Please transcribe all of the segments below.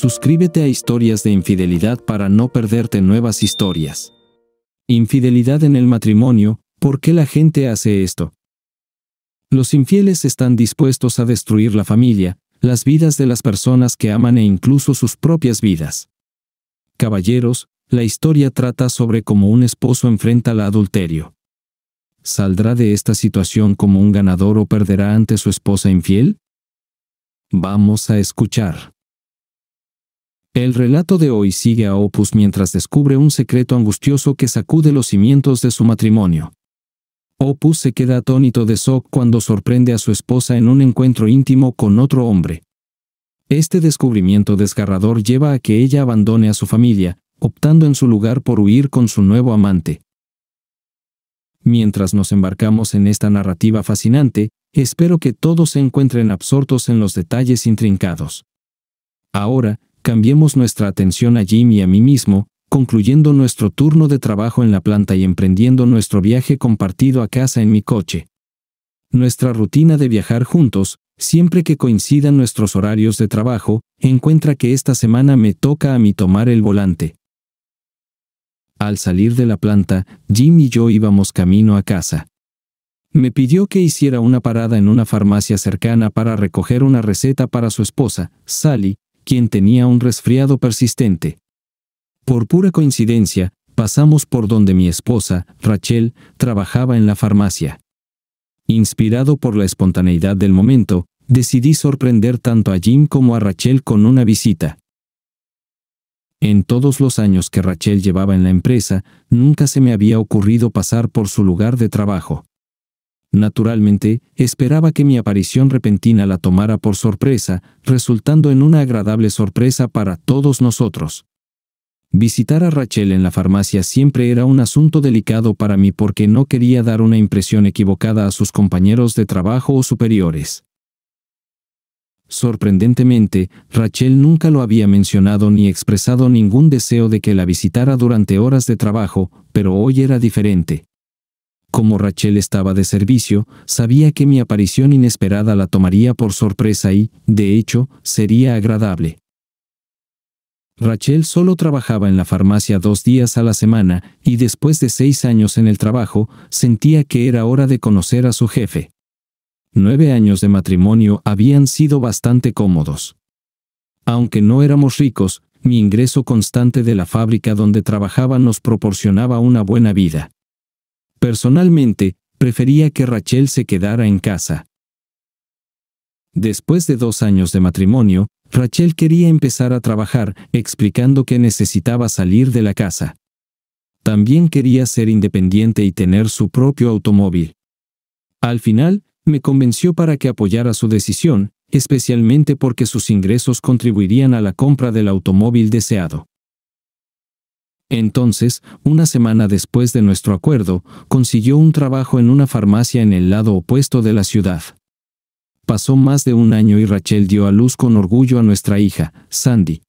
Suscríbete a Historias de Infidelidad para no perderte nuevas historias. Infidelidad en el matrimonio, ¿por qué la gente hace esto? Los infieles están dispuestos a destruir la familia, las vidas de las personas que aman e incluso sus propias vidas. Caballeros, la historia trata sobre cómo un esposo enfrenta al adulterio. ¿Saldrá de esta situación como un ganador o perderá ante su esposa infiel? Vamos a escuchar. El relato de hoy sigue a Opus mientras descubre un secreto angustioso que sacude los cimientos de su matrimonio. Opus se queda atónito de shock cuando sorprende a su esposa en un encuentro íntimo con otro hombre. Este descubrimiento desgarrador lleva a que ella abandone a su familia, optando en su lugar por huir con su nuevo amante. Mientras nos embarcamos en esta narrativa fascinante, espero que todos se encuentren absortos en los detalles intrincados. Ahora, cambiemos nuestra atención a Jim y a mí mismo, concluyendo nuestro turno de trabajo en la planta y emprendiendo nuestro viaje compartido a casa en mi coche. Nuestra rutina de viajar juntos, siempre que coincidan nuestros horarios de trabajo, encuentra que esta semana me toca a mí tomar el volante. Al salir de la planta, Jim y yo íbamos camino a casa. Me pidió que hiciera una parada en una farmacia cercana para recoger una receta para su esposa, Sally, quien tenía un resfriado persistente. Por pura coincidencia, pasamos por donde mi esposa, Rachel, trabajaba en la farmacia. Inspirado por la espontaneidad del momento, decidí sorprender tanto a Jim como a Rachel con una visita. En todos los años que Rachel llevaba en la empresa, nunca se me había ocurrido pasar por su lugar de trabajo. Naturalmente, esperaba que mi aparición repentina la tomara por sorpresa, resultando en una agradable sorpresa para todos nosotros. Visitar a Rachel en la farmacia siempre era un asunto delicado para mí porque no quería dar una impresión equivocada a sus compañeros de trabajo o superiores. Sorprendentemente, Rachel nunca lo había mencionado ni expresado ningún deseo de que la visitara durante horas de trabajo, pero hoy era diferente. Como Rachel estaba de servicio, sabía que mi aparición inesperada la tomaría por sorpresa y, de hecho, sería agradable. Rachel solo trabajaba en la farmacia dos días a la semana, y después de seis años en el trabajo, sentía que era hora de conocer a su jefe. Nueve años de matrimonio habían sido bastante cómodos. Aunque no éramos ricos, mi ingreso constante de la fábrica donde trabajaba nos proporcionaba una buena vida. Personalmente, prefería que Rachel se quedara en casa. Después de dos años de matrimonio, Rachel quería empezar a trabajar, explicando que necesitaba salir de la casa. También quería ser independiente y tener su propio automóvil. Al final, me convenció para que apoyara su decisión, especialmente porque sus ingresos contribuirían a la compra del automóvil deseado. Entonces, una semana después de nuestro acuerdo, consiguió un trabajo en una farmacia en el lado opuesto de la ciudad. Pasó más de un año y Rachel dio a luz con orgullo a nuestra hija, Sandy.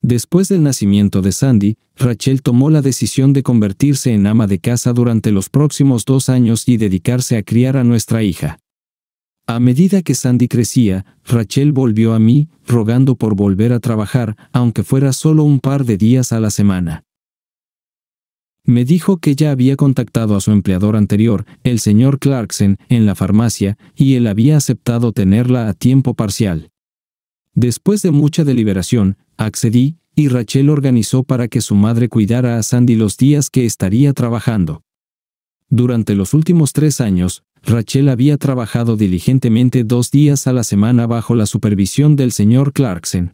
Después del nacimiento de Sandy, Rachel tomó la decisión de convertirse en ama de casa durante los próximos dos años y dedicarse a criar a nuestra hija. A medida que Sandy crecía, Rachel volvió a mí, rogando por volver a trabajar, aunque fuera solo un par de días a la semana. Me dijo que ya había contactado a su empleador anterior, el señor Clarkson, en la farmacia, y él había aceptado tenerla a tiempo parcial. Después de mucha deliberación, accedí, y Rachel organizó para que su madre cuidara a Sandy los días que estaría trabajando. Durante los últimos tres años, Rachel había trabajado diligentemente dos días a la semana bajo la supervisión del señor Clarkson.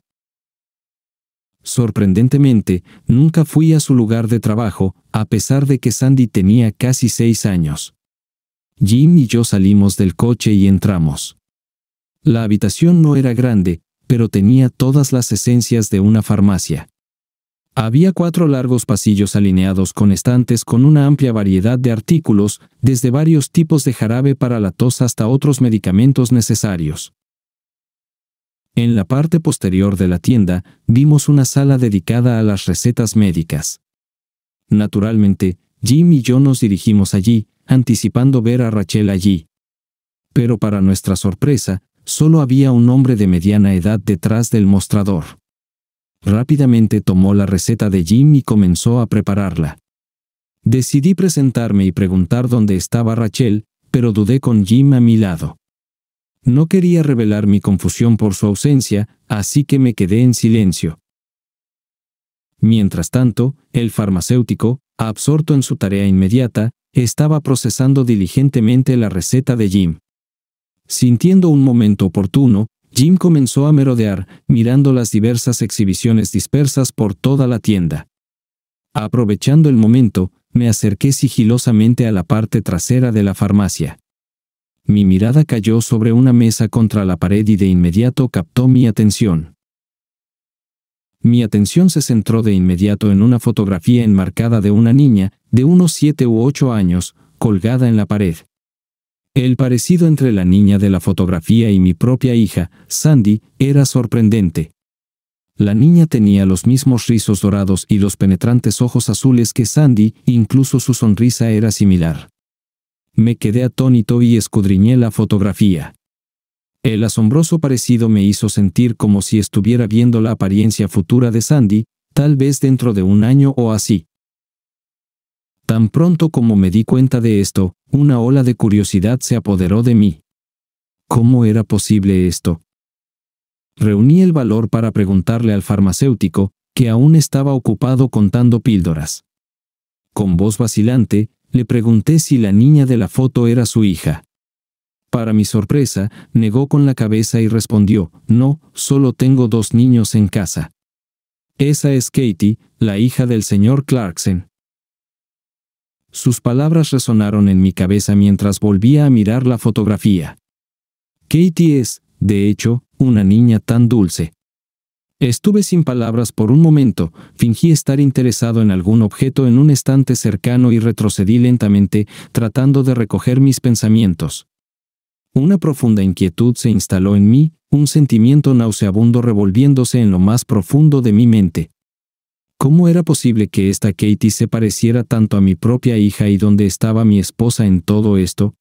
Sorprendentemente, nunca fui a su lugar de trabajo, a pesar de que Sandy tenía casi seis años. Jim y yo salimos del coche y entramos. La habitación no era grande, pero tenía todas las esencias de una farmacia. Había cuatro largos pasillos alineados con estantes con una amplia variedad de artículos, desde varios tipos de jarabe para la tos hasta otros medicamentos necesarios. En la parte posterior de la tienda, vimos una sala dedicada a las recetas médicas. Naturalmente, Jim y yo nos dirigimos allí, anticipando ver a Rachel allí. Pero para nuestra sorpresa, solo había un hombre de mediana edad detrás del mostrador. Rápidamente tomó la receta de Jim y comenzó a prepararla. Decidí presentarme y preguntar dónde estaba Rachel, pero dudé con Jim a mi lado. No quería revelar mi confusión por su ausencia, así que me quedé en silencio. Mientras tanto, el farmacéutico, absorto en su tarea inmediata, estaba procesando diligentemente la receta de Jim. Sintiendo un momento oportuno, Jim comenzó a merodear, mirando las diversas exhibiciones dispersas por toda la tienda. Aprovechando el momento, me acerqué sigilosamente a la parte trasera de la farmacia. Mi mirada cayó sobre una mesa contra la pared y de inmediato captó mi atención. Mi atención se centró de inmediato en una fotografía enmarcada de una niña, de unos siete u ocho años, colgada en la pared. El parecido entre la niña de la fotografía y mi propia hija, Sandy, era sorprendente. La niña tenía los mismos rizos dorados y los penetrantes ojos azules que Sandy, incluso su sonrisa era similar me quedé atónito y escudriñé la fotografía. El asombroso parecido me hizo sentir como si estuviera viendo la apariencia futura de Sandy, tal vez dentro de un año o así. Tan pronto como me di cuenta de esto, una ola de curiosidad se apoderó de mí. ¿Cómo era posible esto? Reuní el valor para preguntarle al farmacéutico, que aún estaba ocupado contando píldoras. Con voz vacilante, le pregunté si la niña de la foto era su hija. Para mi sorpresa, negó con la cabeza y respondió, no, solo tengo dos niños en casa. Esa es Katie, la hija del señor Clarkson. Sus palabras resonaron en mi cabeza mientras volvía a mirar la fotografía. Katie es, de hecho, una niña tan dulce. Estuve sin palabras por un momento, fingí estar interesado en algún objeto en un estante cercano y retrocedí lentamente, tratando de recoger mis pensamientos. Una profunda inquietud se instaló en mí, un sentimiento nauseabundo revolviéndose en lo más profundo de mi mente. ¿Cómo era posible que esta Katie se pareciera tanto a mi propia hija y dónde estaba mi esposa en todo esto?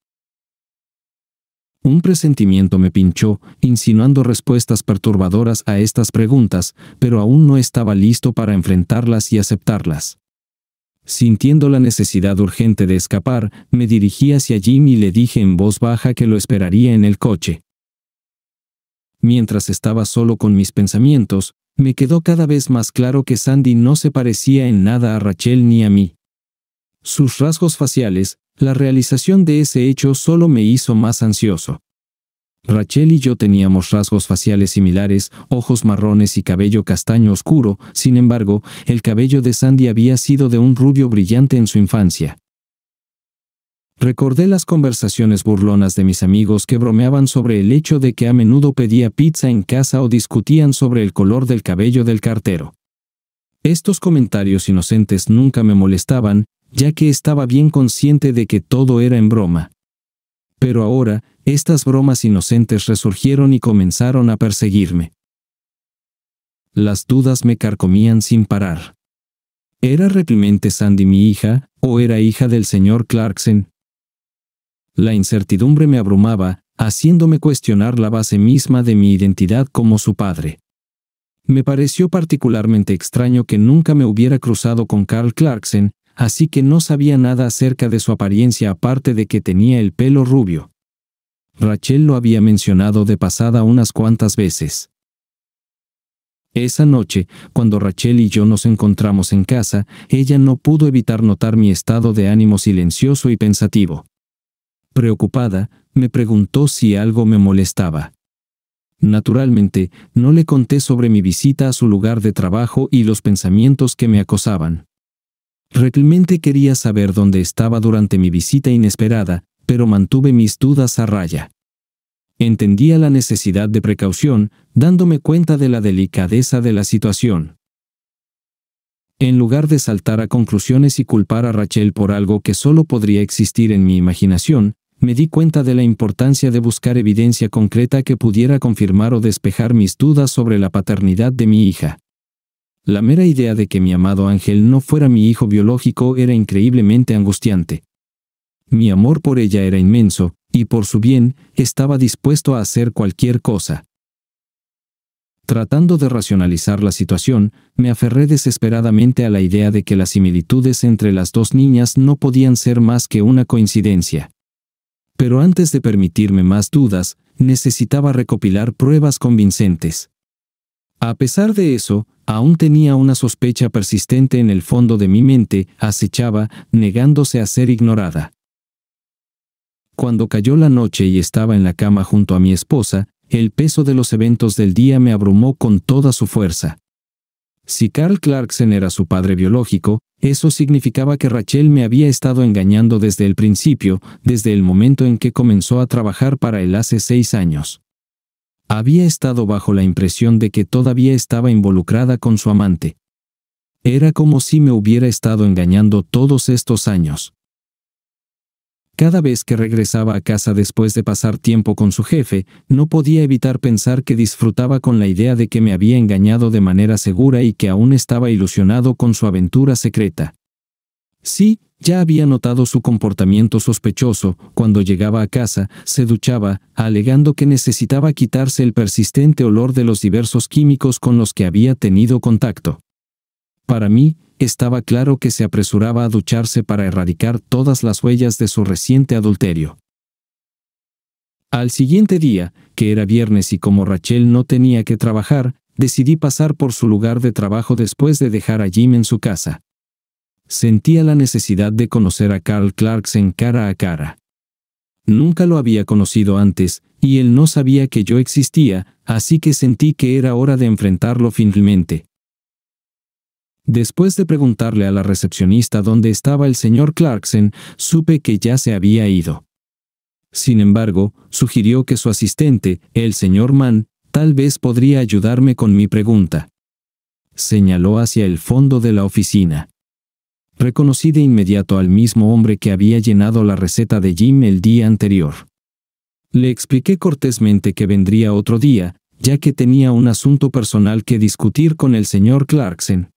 Un presentimiento me pinchó, insinuando respuestas perturbadoras a estas preguntas, pero aún no estaba listo para enfrentarlas y aceptarlas. Sintiendo la necesidad urgente de escapar, me dirigí hacia Jim y le dije en voz baja que lo esperaría en el coche. Mientras estaba solo con mis pensamientos, me quedó cada vez más claro que Sandy no se parecía en nada a Rachel ni a mí. Sus rasgos faciales, la realización de ese hecho solo me hizo más ansioso. Rachel y yo teníamos rasgos faciales similares, ojos marrones y cabello castaño oscuro, sin embargo, el cabello de Sandy había sido de un rubio brillante en su infancia. Recordé las conversaciones burlonas de mis amigos que bromeaban sobre el hecho de que a menudo pedía pizza en casa o discutían sobre el color del cabello del cartero. Estos comentarios inocentes nunca me molestaban, ya que estaba bien consciente de que todo era en broma. Pero ahora, estas bromas inocentes resurgieron y comenzaron a perseguirme. Las dudas me carcomían sin parar. ¿Era realmente Sandy mi hija, o era hija del señor Clarkson? La incertidumbre me abrumaba, haciéndome cuestionar la base misma de mi identidad como su padre. Me pareció particularmente extraño que nunca me hubiera cruzado con Carl Clarkson, así que no sabía nada acerca de su apariencia aparte de que tenía el pelo rubio. Rachel lo había mencionado de pasada unas cuantas veces. Esa noche, cuando Rachel y yo nos encontramos en casa, ella no pudo evitar notar mi estado de ánimo silencioso y pensativo. Preocupada, me preguntó si algo me molestaba. Naturalmente, no le conté sobre mi visita a su lugar de trabajo y los pensamientos que me acosaban. Realmente quería saber dónde estaba durante mi visita inesperada, pero mantuve mis dudas a raya. Entendía la necesidad de precaución, dándome cuenta de la delicadeza de la situación. En lugar de saltar a conclusiones y culpar a Rachel por algo que solo podría existir en mi imaginación, me di cuenta de la importancia de buscar evidencia concreta que pudiera confirmar o despejar mis dudas sobre la paternidad de mi hija. La mera idea de que mi amado ángel no fuera mi hijo biológico era increíblemente angustiante. Mi amor por ella era inmenso, y por su bien, estaba dispuesto a hacer cualquier cosa. Tratando de racionalizar la situación, me aferré desesperadamente a la idea de que las similitudes entre las dos niñas no podían ser más que una coincidencia. Pero antes de permitirme más dudas, necesitaba recopilar pruebas convincentes. A pesar de eso, aún tenía una sospecha persistente en el fondo de mi mente, acechaba, negándose a ser ignorada. Cuando cayó la noche y estaba en la cama junto a mi esposa, el peso de los eventos del día me abrumó con toda su fuerza. Si Carl Clarkson era su padre biológico, eso significaba que Rachel me había estado engañando desde el principio, desde el momento en que comenzó a trabajar para él hace seis años. Había estado bajo la impresión de que todavía estaba involucrada con su amante. Era como si me hubiera estado engañando todos estos años. Cada vez que regresaba a casa después de pasar tiempo con su jefe, no podía evitar pensar que disfrutaba con la idea de que me había engañado de manera segura y que aún estaba ilusionado con su aventura secreta. Sí, ya había notado su comportamiento sospechoso, cuando llegaba a casa, se duchaba, alegando que necesitaba quitarse el persistente olor de los diversos químicos con los que había tenido contacto. Para mí, estaba claro que se apresuraba a ducharse para erradicar todas las huellas de su reciente adulterio. Al siguiente día, que era viernes y como Rachel no tenía que trabajar, decidí pasar por su lugar de trabajo después de dejar a Jim en su casa. Sentía la necesidad de conocer a Carl Clarkson cara a cara. Nunca lo había conocido antes, y él no sabía que yo existía, así que sentí que era hora de enfrentarlo finalmente. Después de preguntarle a la recepcionista dónde estaba el señor Clarkson, supe que ya se había ido. Sin embargo, sugirió que su asistente, el señor Mann, tal vez podría ayudarme con mi pregunta. Señaló hacia el fondo de la oficina reconocí de inmediato al mismo hombre que había llenado la receta de Jim el día anterior. Le expliqué cortésmente que vendría otro día, ya que tenía un asunto personal que discutir con el señor Clarkson.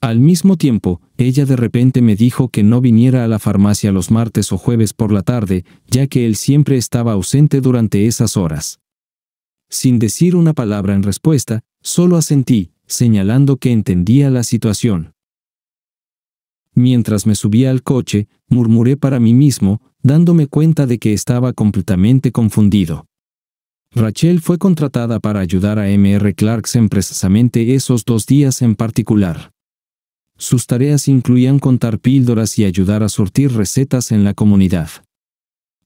Al mismo tiempo, ella de repente me dijo que no viniera a la farmacia los martes o jueves por la tarde, ya que él siempre estaba ausente durante esas horas. Sin decir una palabra en respuesta, solo asentí, señalando que entendía la situación. Mientras me subía al coche, murmuré para mí mismo, dándome cuenta de que estaba completamente confundido. Rachel fue contratada para ayudar a MR Clarkson precisamente esos dos días en particular. Sus tareas incluían contar píldoras y ayudar a surtir recetas en la comunidad.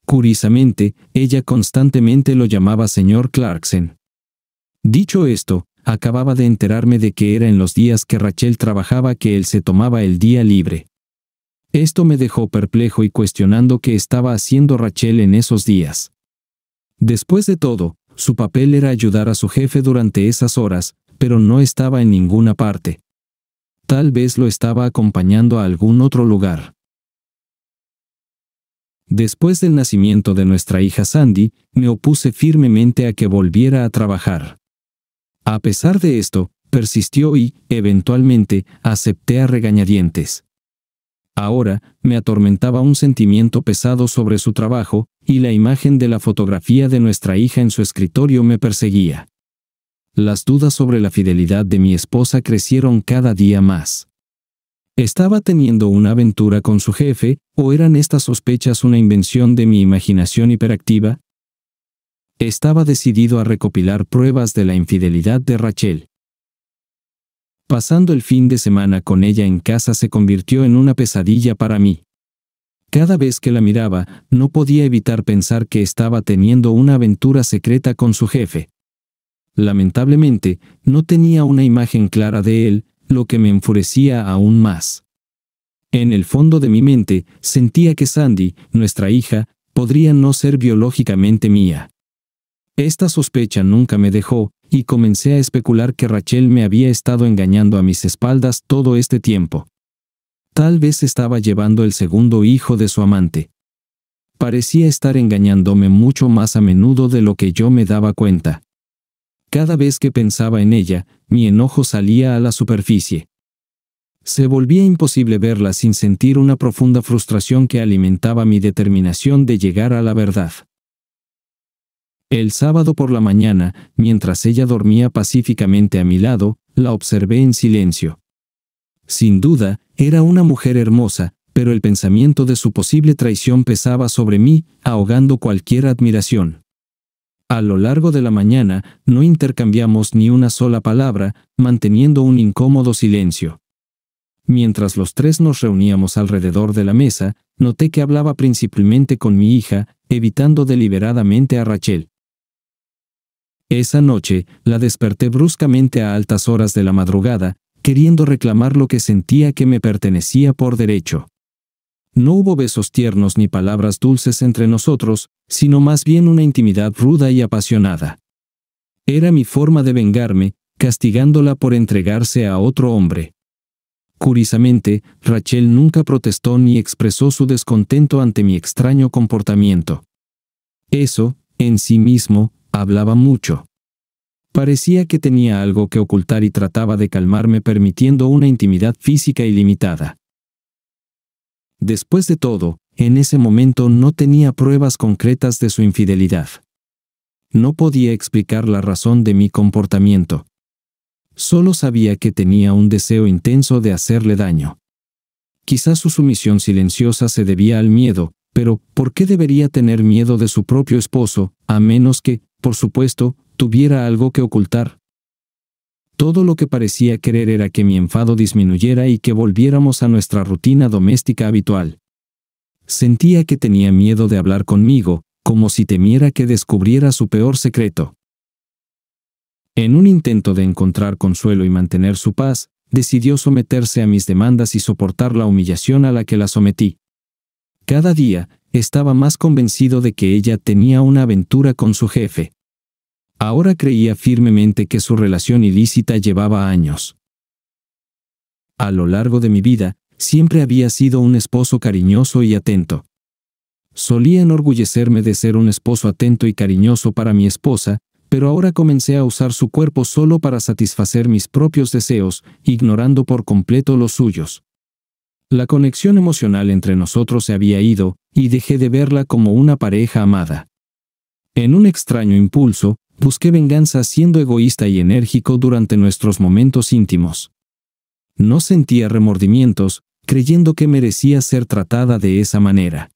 Curiosamente, ella constantemente lo llamaba señor Clarkson. Dicho esto, Acababa de enterarme de que era en los días que Rachel trabajaba que él se tomaba el día libre. Esto me dejó perplejo y cuestionando qué estaba haciendo Rachel en esos días. Después de todo, su papel era ayudar a su jefe durante esas horas, pero no estaba en ninguna parte. Tal vez lo estaba acompañando a algún otro lugar. Después del nacimiento de nuestra hija Sandy, me opuse firmemente a que volviera a trabajar. A pesar de esto, persistió y, eventualmente, acepté a regañadientes. Ahora, me atormentaba un sentimiento pesado sobre su trabajo, y la imagen de la fotografía de nuestra hija en su escritorio me perseguía. Las dudas sobre la fidelidad de mi esposa crecieron cada día más. ¿Estaba teniendo una aventura con su jefe, o eran estas sospechas una invención de mi imaginación hiperactiva? estaba decidido a recopilar pruebas de la infidelidad de Rachel. Pasando el fin de semana con ella en casa se convirtió en una pesadilla para mí. Cada vez que la miraba, no podía evitar pensar que estaba teniendo una aventura secreta con su jefe. Lamentablemente, no tenía una imagen clara de él, lo que me enfurecía aún más. En el fondo de mi mente, sentía que Sandy, nuestra hija, podría no ser biológicamente mía. Esta sospecha nunca me dejó, y comencé a especular que Rachel me había estado engañando a mis espaldas todo este tiempo. Tal vez estaba llevando el segundo hijo de su amante. Parecía estar engañándome mucho más a menudo de lo que yo me daba cuenta. Cada vez que pensaba en ella, mi enojo salía a la superficie. Se volvía imposible verla sin sentir una profunda frustración que alimentaba mi determinación de llegar a la verdad. El sábado por la mañana, mientras ella dormía pacíficamente a mi lado, la observé en silencio. Sin duda, era una mujer hermosa, pero el pensamiento de su posible traición pesaba sobre mí, ahogando cualquier admiración. A lo largo de la mañana, no intercambiamos ni una sola palabra, manteniendo un incómodo silencio. Mientras los tres nos reuníamos alrededor de la mesa, noté que hablaba principalmente con mi hija, evitando deliberadamente a Rachel. Esa noche, la desperté bruscamente a altas horas de la madrugada, queriendo reclamar lo que sentía que me pertenecía por derecho. No hubo besos tiernos ni palabras dulces entre nosotros, sino más bien una intimidad ruda y apasionada. Era mi forma de vengarme, castigándola por entregarse a otro hombre. Curiosamente, Rachel nunca protestó ni expresó su descontento ante mi extraño comportamiento. Eso, en sí mismo, Hablaba mucho. Parecía que tenía algo que ocultar y trataba de calmarme permitiendo una intimidad física ilimitada. Después de todo, en ese momento no tenía pruebas concretas de su infidelidad. No podía explicar la razón de mi comportamiento. Solo sabía que tenía un deseo intenso de hacerle daño. Quizás su sumisión silenciosa se debía al miedo, pero, ¿por qué debería tener miedo de su propio esposo, a menos que, por supuesto, tuviera algo que ocultar? Todo lo que parecía querer era que mi enfado disminuyera y que volviéramos a nuestra rutina doméstica habitual. Sentía que tenía miedo de hablar conmigo, como si temiera que descubriera su peor secreto. En un intento de encontrar consuelo y mantener su paz, decidió someterse a mis demandas y soportar la humillación a la que la sometí. Cada día, estaba más convencido de que ella tenía una aventura con su jefe. Ahora creía firmemente que su relación ilícita llevaba años. A lo largo de mi vida, siempre había sido un esposo cariñoso y atento. Solía enorgullecerme de ser un esposo atento y cariñoso para mi esposa, pero ahora comencé a usar su cuerpo solo para satisfacer mis propios deseos, ignorando por completo los suyos. La conexión emocional entre nosotros se había ido, y dejé de verla como una pareja amada. En un extraño impulso, busqué venganza siendo egoísta y enérgico durante nuestros momentos íntimos. No sentía remordimientos, creyendo que merecía ser tratada de esa manera.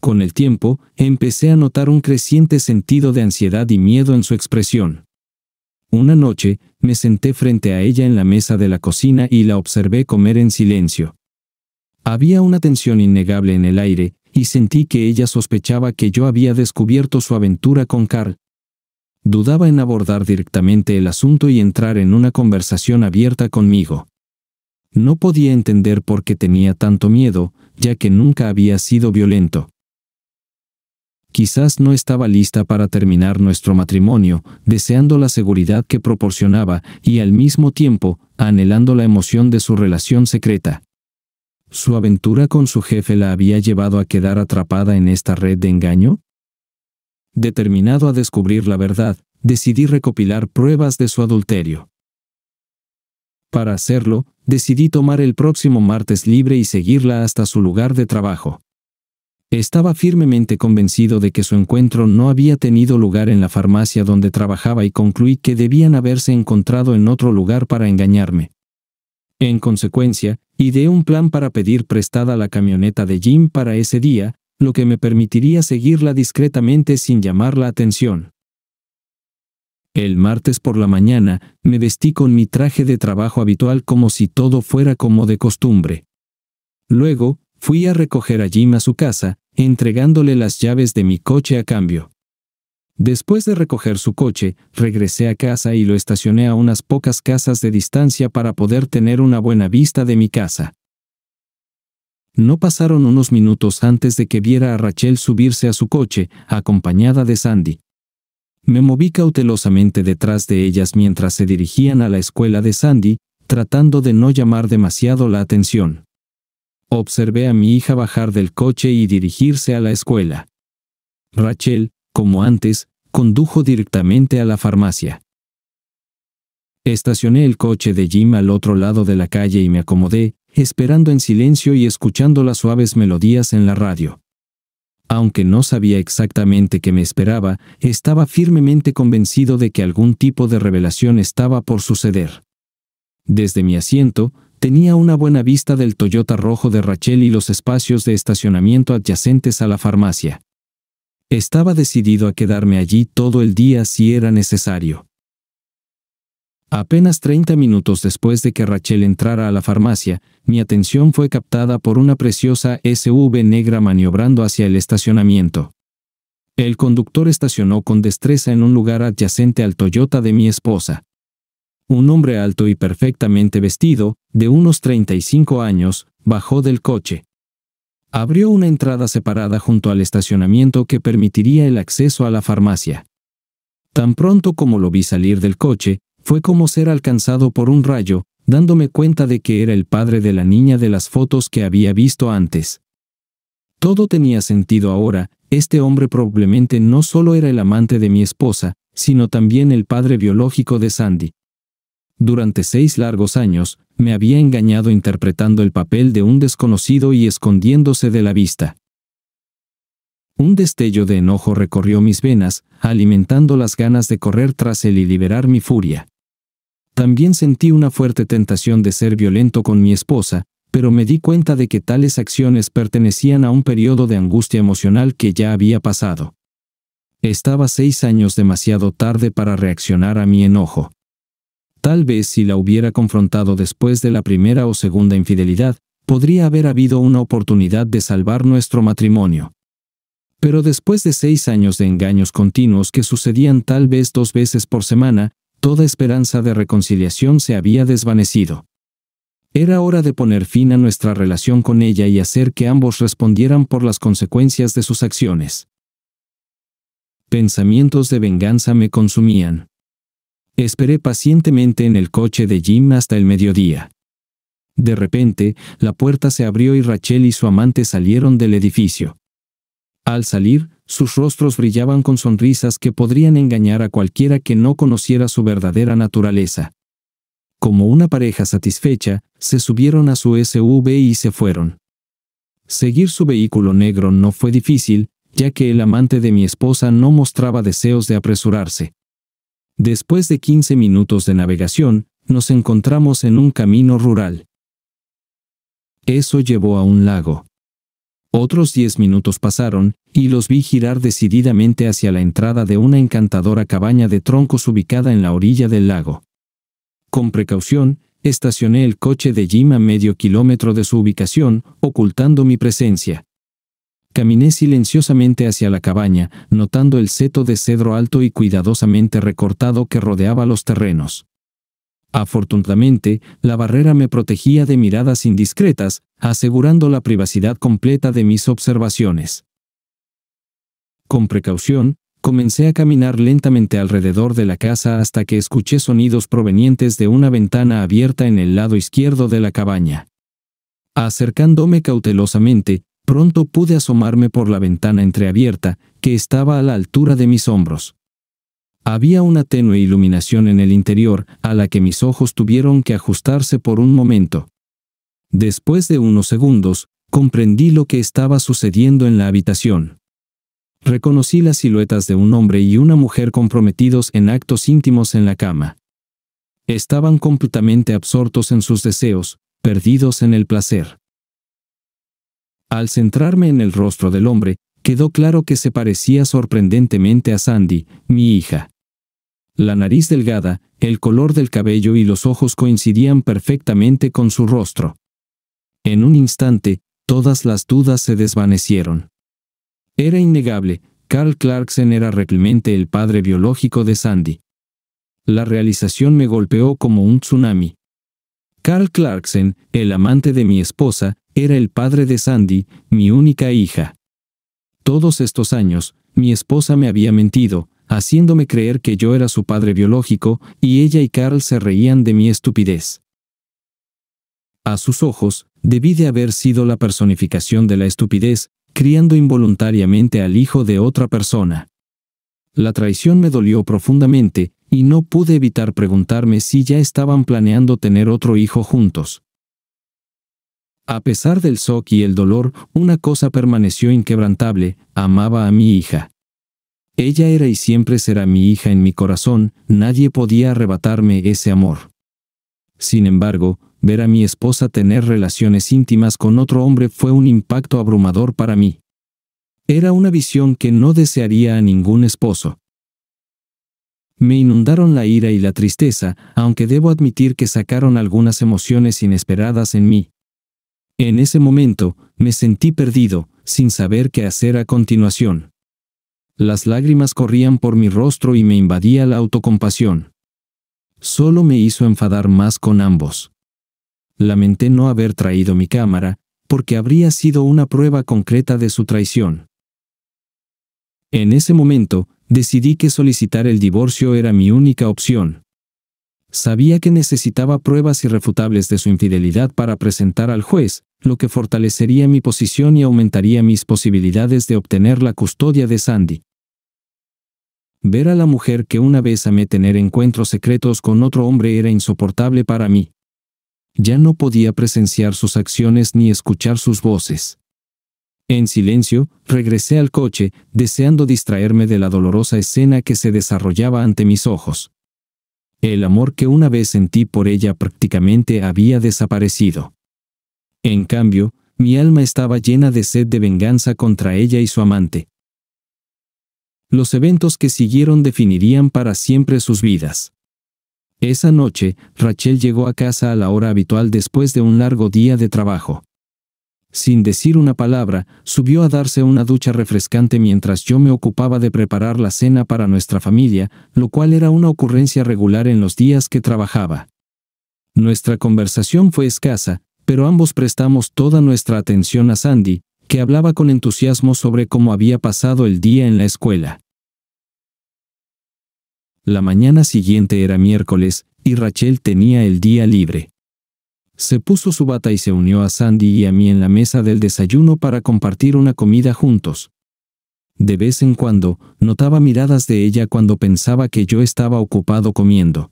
Con el tiempo, empecé a notar un creciente sentido de ansiedad y miedo en su expresión. Una noche, me senté frente a ella en la mesa de la cocina y la observé comer en silencio. Había una tensión innegable en el aire, y sentí que ella sospechaba que yo había descubierto su aventura con Carl. Dudaba en abordar directamente el asunto y entrar en una conversación abierta conmigo. No podía entender por qué tenía tanto miedo, ya que nunca había sido violento. Quizás no estaba lista para terminar nuestro matrimonio, deseando la seguridad que proporcionaba y al mismo tiempo, anhelando la emoción de su relación secreta. ¿Su aventura con su jefe la había llevado a quedar atrapada en esta red de engaño? Determinado a descubrir la verdad, decidí recopilar pruebas de su adulterio. Para hacerlo, decidí tomar el próximo martes libre y seguirla hasta su lugar de trabajo. Estaba firmemente convencido de que su encuentro no había tenido lugar en la farmacia donde trabajaba y concluí que debían haberse encontrado en otro lugar para engañarme. En consecuencia, ideé un plan para pedir prestada la camioneta de Jim para ese día, lo que me permitiría seguirla discretamente sin llamar la atención. El martes por la mañana, me vestí con mi traje de trabajo habitual como si todo fuera como de costumbre. Luego, fui a recoger a Jim a su casa, entregándole las llaves de mi coche a cambio. Después de recoger su coche, regresé a casa y lo estacioné a unas pocas casas de distancia para poder tener una buena vista de mi casa. No pasaron unos minutos antes de que viera a Rachel subirse a su coche, acompañada de Sandy. Me moví cautelosamente detrás de ellas mientras se dirigían a la escuela de Sandy, tratando de no llamar demasiado la atención. Observé a mi hija bajar del coche y dirigirse a la escuela. Rachel, como antes, condujo directamente a la farmacia. Estacioné el coche de Jim al otro lado de la calle y me acomodé, esperando en silencio y escuchando las suaves melodías en la radio. Aunque no sabía exactamente qué me esperaba, estaba firmemente convencido de que algún tipo de revelación estaba por suceder. Desde mi asiento, Tenía una buena vista del Toyota rojo de Rachel y los espacios de estacionamiento adyacentes a la farmacia. Estaba decidido a quedarme allí todo el día si era necesario. Apenas 30 minutos después de que Rachel entrara a la farmacia, mi atención fue captada por una preciosa SUV negra maniobrando hacia el estacionamiento. El conductor estacionó con destreza en un lugar adyacente al Toyota de mi esposa. Un hombre alto y perfectamente vestido, de unos 35 años, bajó del coche. Abrió una entrada separada junto al estacionamiento que permitiría el acceso a la farmacia. Tan pronto como lo vi salir del coche, fue como ser alcanzado por un rayo, dándome cuenta de que era el padre de la niña de las fotos que había visto antes. Todo tenía sentido ahora, este hombre probablemente no solo era el amante de mi esposa, sino también el padre biológico de Sandy, durante seis largos años, me había engañado interpretando el papel de un desconocido y escondiéndose de la vista. Un destello de enojo recorrió mis venas, alimentando las ganas de correr tras él y liberar mi furia. También sentí una fuerte tentación de ser violento con mi esposa, pero me di cuenta de que tales acciones pertenecían a un periodo de angustia emocional que ya había pasado. Estaba seis años demasiado tarde para reaccionar a mi enojo. Tal vez si la hubiera confrontado después de la primera o segunda infidelidad, podría haber habido una oportunidad de salvar nuestro matrimonio. Pero después de seis años de engaños continuos que sucedían tal vez dos veces por semana, toda esperanza de reconciliación se había desvanecido. Era hora de poner fin a nuestra relación con ella y hacer que ambos respondieran por las consecuencias de sus acciones. Pensamientos de venganza me consumían. Esperé pacientemente en el coche de Jim hasta el mediodía. De repente, la puerta se abrió y Rachel y su amante salieron del edificio. Al salir, sus rostros brillaban con sonrisas que podrían engañar a cualquiera que no conociera su verdadera naturaleza. Como una pareja satisfecha, se subieron a su SUV y se fueron. Seguir su vehículo negro no fue difícil, ya que el amante de mi esposa no mostraba deseos de apresurarse. Después de 15 minutos de navegación, nos encontramos en un camino rural. Eso llevó a un lago. Otros 10 minutos pasaron, y los vi girar decididamente hacia la entrada de una encantadora cabaña de troncos ubicada en la orilla del lago. Con precaución, estacioné el coche de Jim a medio kilómetro de su ubicación, ocultando mi presencia. Caminé silenciosamente hacia la cabaña, notando el seto de cedro alto y cuidadosamente recortado que rodeaba los terrenos. Afortunadamente, la barrera me protegía de miradas indiscretas, asegurando la privacidad completa de mis observaciones. Con precaución, comencé a caminar lentamente alrededor de la casa hasta que escuché sonidos provenientes de una ventana abierta en el lado izquierdo de la cabaña. Acercándome cautelosamente, Pronto pude asomarme por la ventana entreabierta, que estaba a la altura de mis hombros. Había una tenue iluminación en el interior, a la que mis ojos tuvieron que ajustarse por un momento. Después de unos segundos, comprendí lo que estaba sucediendo en la habitación. Reconocí las siluetas de un hombre y una mujer comprometidos en actos íntimos en la cama. Estaban completamente absortos en sus deseos, perdidos en el placer. Al centrarme en el rostro del hombre, quedó claro que se parecía sorprendentemente a Sandy, mi hija. La nariz delgada, el color del cabello y los ojos coincidían perfectamente con su rostro. En un instante, todas las dudas se desvanecieron. Era innegable, Carl Clarkson era realmente el padre biológico de Sandy. La realización me golpeó como un tsunami. Carl Clarkson, el amante de mi esposa, era el padre de Sandy, mi única hija. Todos estos años, mi esposa me había mentido, haciéndome creer que yo era su padre biológico, y ella y Carl se reían de mi estupidez. A sus ojos, debí de haber sido la personificación de la estupidez, criando involuntariamente al hijo de otra persona. La traición me dolió profundamente, y no pude evitar preguntarme si ya estaban planeando tener otro hijo juntos. A pesar del shock y el dolor, una cosa permaneció inquebrantable, amaba a mi hija. Ella era y siempre será mi hija en mi corazón, nadie podía arrebatarme ese amor. Sin embargo, ver a mi esposa tener relaciones íntimas con otro hombre fue un impacto abrumador para mí. Era una visión que no desearía a ningún esposo. Me inundaron la ira y la tristeza, aunque debo admitir que sacaron algunas emociones inesperadas en mí. En ese momento, me sentí perdido, sin saber qué hacer a continuación. Las lágrimas corrían por mi rostro y me invadía la autocompasión. Solo me hizo enfadar más con ambos. Lamenté no haber traído mi cámara, porque habría sido una prueba concreta de su traición. En ese momento, decidí que solicitar el divorcio era mi única opción. Sabía que necesitaba pruebas irrefutables de su infidelidad para presentar al juez, lo que fortalecería mi posición y aumentaría mis posibilidades de obtener la custodia de Sandy. Ver a la mujer que una vez amé tener encuentros secretos con otro hombre era insoportable para mí. Ya no podía presenciar sus acciones ni escuchar sus voces. En silencio, regresé al coche, deseando distraerme de la dolorosa escena que se desarrollaba ante mis ojos. El amor que una vez sentí por ella prácticamente había desaparecido. En cambio, mi alma estaba llena de sed de venganza contra ella y su amante. Los eventos que siguieron definirían para siempre sus vidas. Esa noche, Rachel llegó a casa a la hora habitual después de un largo día de trabajo. Sin decir una palabra, subió a darse una ducha refrescante mientras yo me ocupaba de preparar la cena para nuestra familia, lo cual era una ocurrencia regular en los días que trabajaba. Nuestra conversación fue escasa, pero ambos prestamos toda nuestra atención a Sandy, que hablaba con entusiasmo sobre cómo había pasado el día en la escuela. La mañana siguiente era miércoles, y Rachel tenía el día libre. Se puso su bata y se unió a Sandy y a mí en la mesa del desayuno para compartir una comida juntos. De vez en cuando, notaba miradas de ella cuando pensaba que yo estaba ocupado comiendo.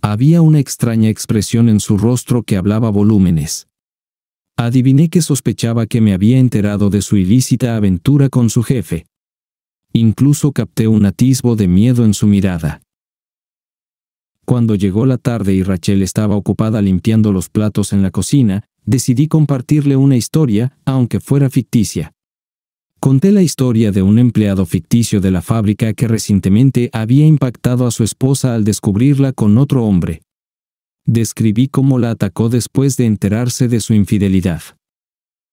Había una extraña expresión en su rostro que hablaba volúmenes. Adiviné que sospechaba que me había enterado de su ilícita aventura con su jefe. Incluso capté un atisbo de miedo en su mirada. Cuando llegó la tarde y Rachel estaba ocupada limpiando los platos en la cocina, decidí compartirle una historia, aunque fuera ficticia. Conté la historia de un empleado ficticio de la fábrica que recientemente había impactado a su esposa al descubrirla con otro hombre. Describí cómo la atacó después de enterarse de su infidelidad.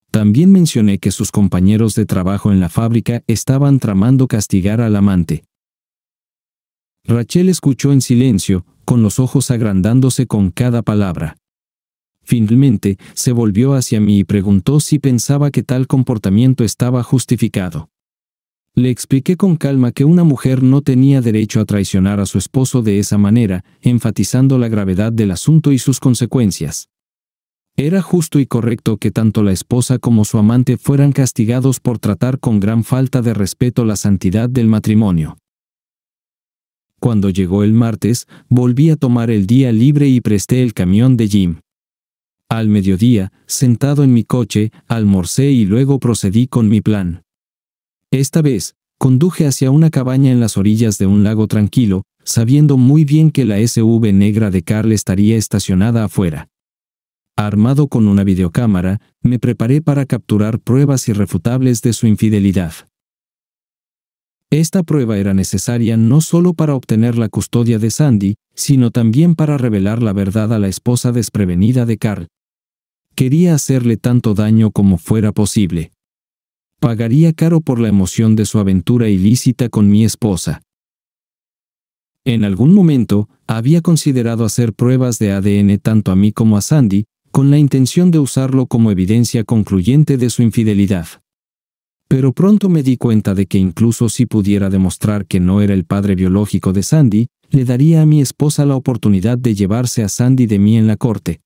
También mencioné que sus compañeros de trabajo en la fábrica estaban tramando castigar al amante. Rachel escuchó en silencio, con los ojos agrandándose con cada palabra. Finalmente, se volvió hacia mí y preguntó si pensaba que tal comportamiento estaba justificado. Le expliqué con calma que una mujer no tenía derecho a traicionar a su esposo de esa manera, enfatizando la gravedad del asunto y sus consecuencias. Era justo y correcto que tanto la esposa como su amante fueran castigados por tratar con gran falta de respeto la santidad del matrimonio. Cuando llegó el martes, volví a tomar el día libre y presté el camión de Jim. Al mediodía, sentado en mi coche, almorcé y luego procedí con mi plan. Esta vez, conduje hacia una cabaña en las orillas de un lago tranquilo, sabiendo muy bien que la SUV negra de Carl estaría estacionada afuera. Armado con una videocámara, me preparé para capturar pruebas irrefutables de su infidelidad. Esta prueba era necesaria no solo para obtener la custodia de Sandy, sino también para revelar la verdad a la esposa desprevenida de Carl. Quería hacerle tanto daño como fuera posible. Pagaría caro por la emoción de su aventura ilícita con mi esposa. En algún momento, había considerado hacer pruebas de ADN tanto a mí como a Sandy, con la intención de usarlo como evidencia concluyente de su infidelidad. Pero pronto me di cuenta de que incluso si pudiera demostrar que no era el padre biológico de Sandy, le daría a mi esposa la oportunidad de llevarse a Sandy de mí en la corte.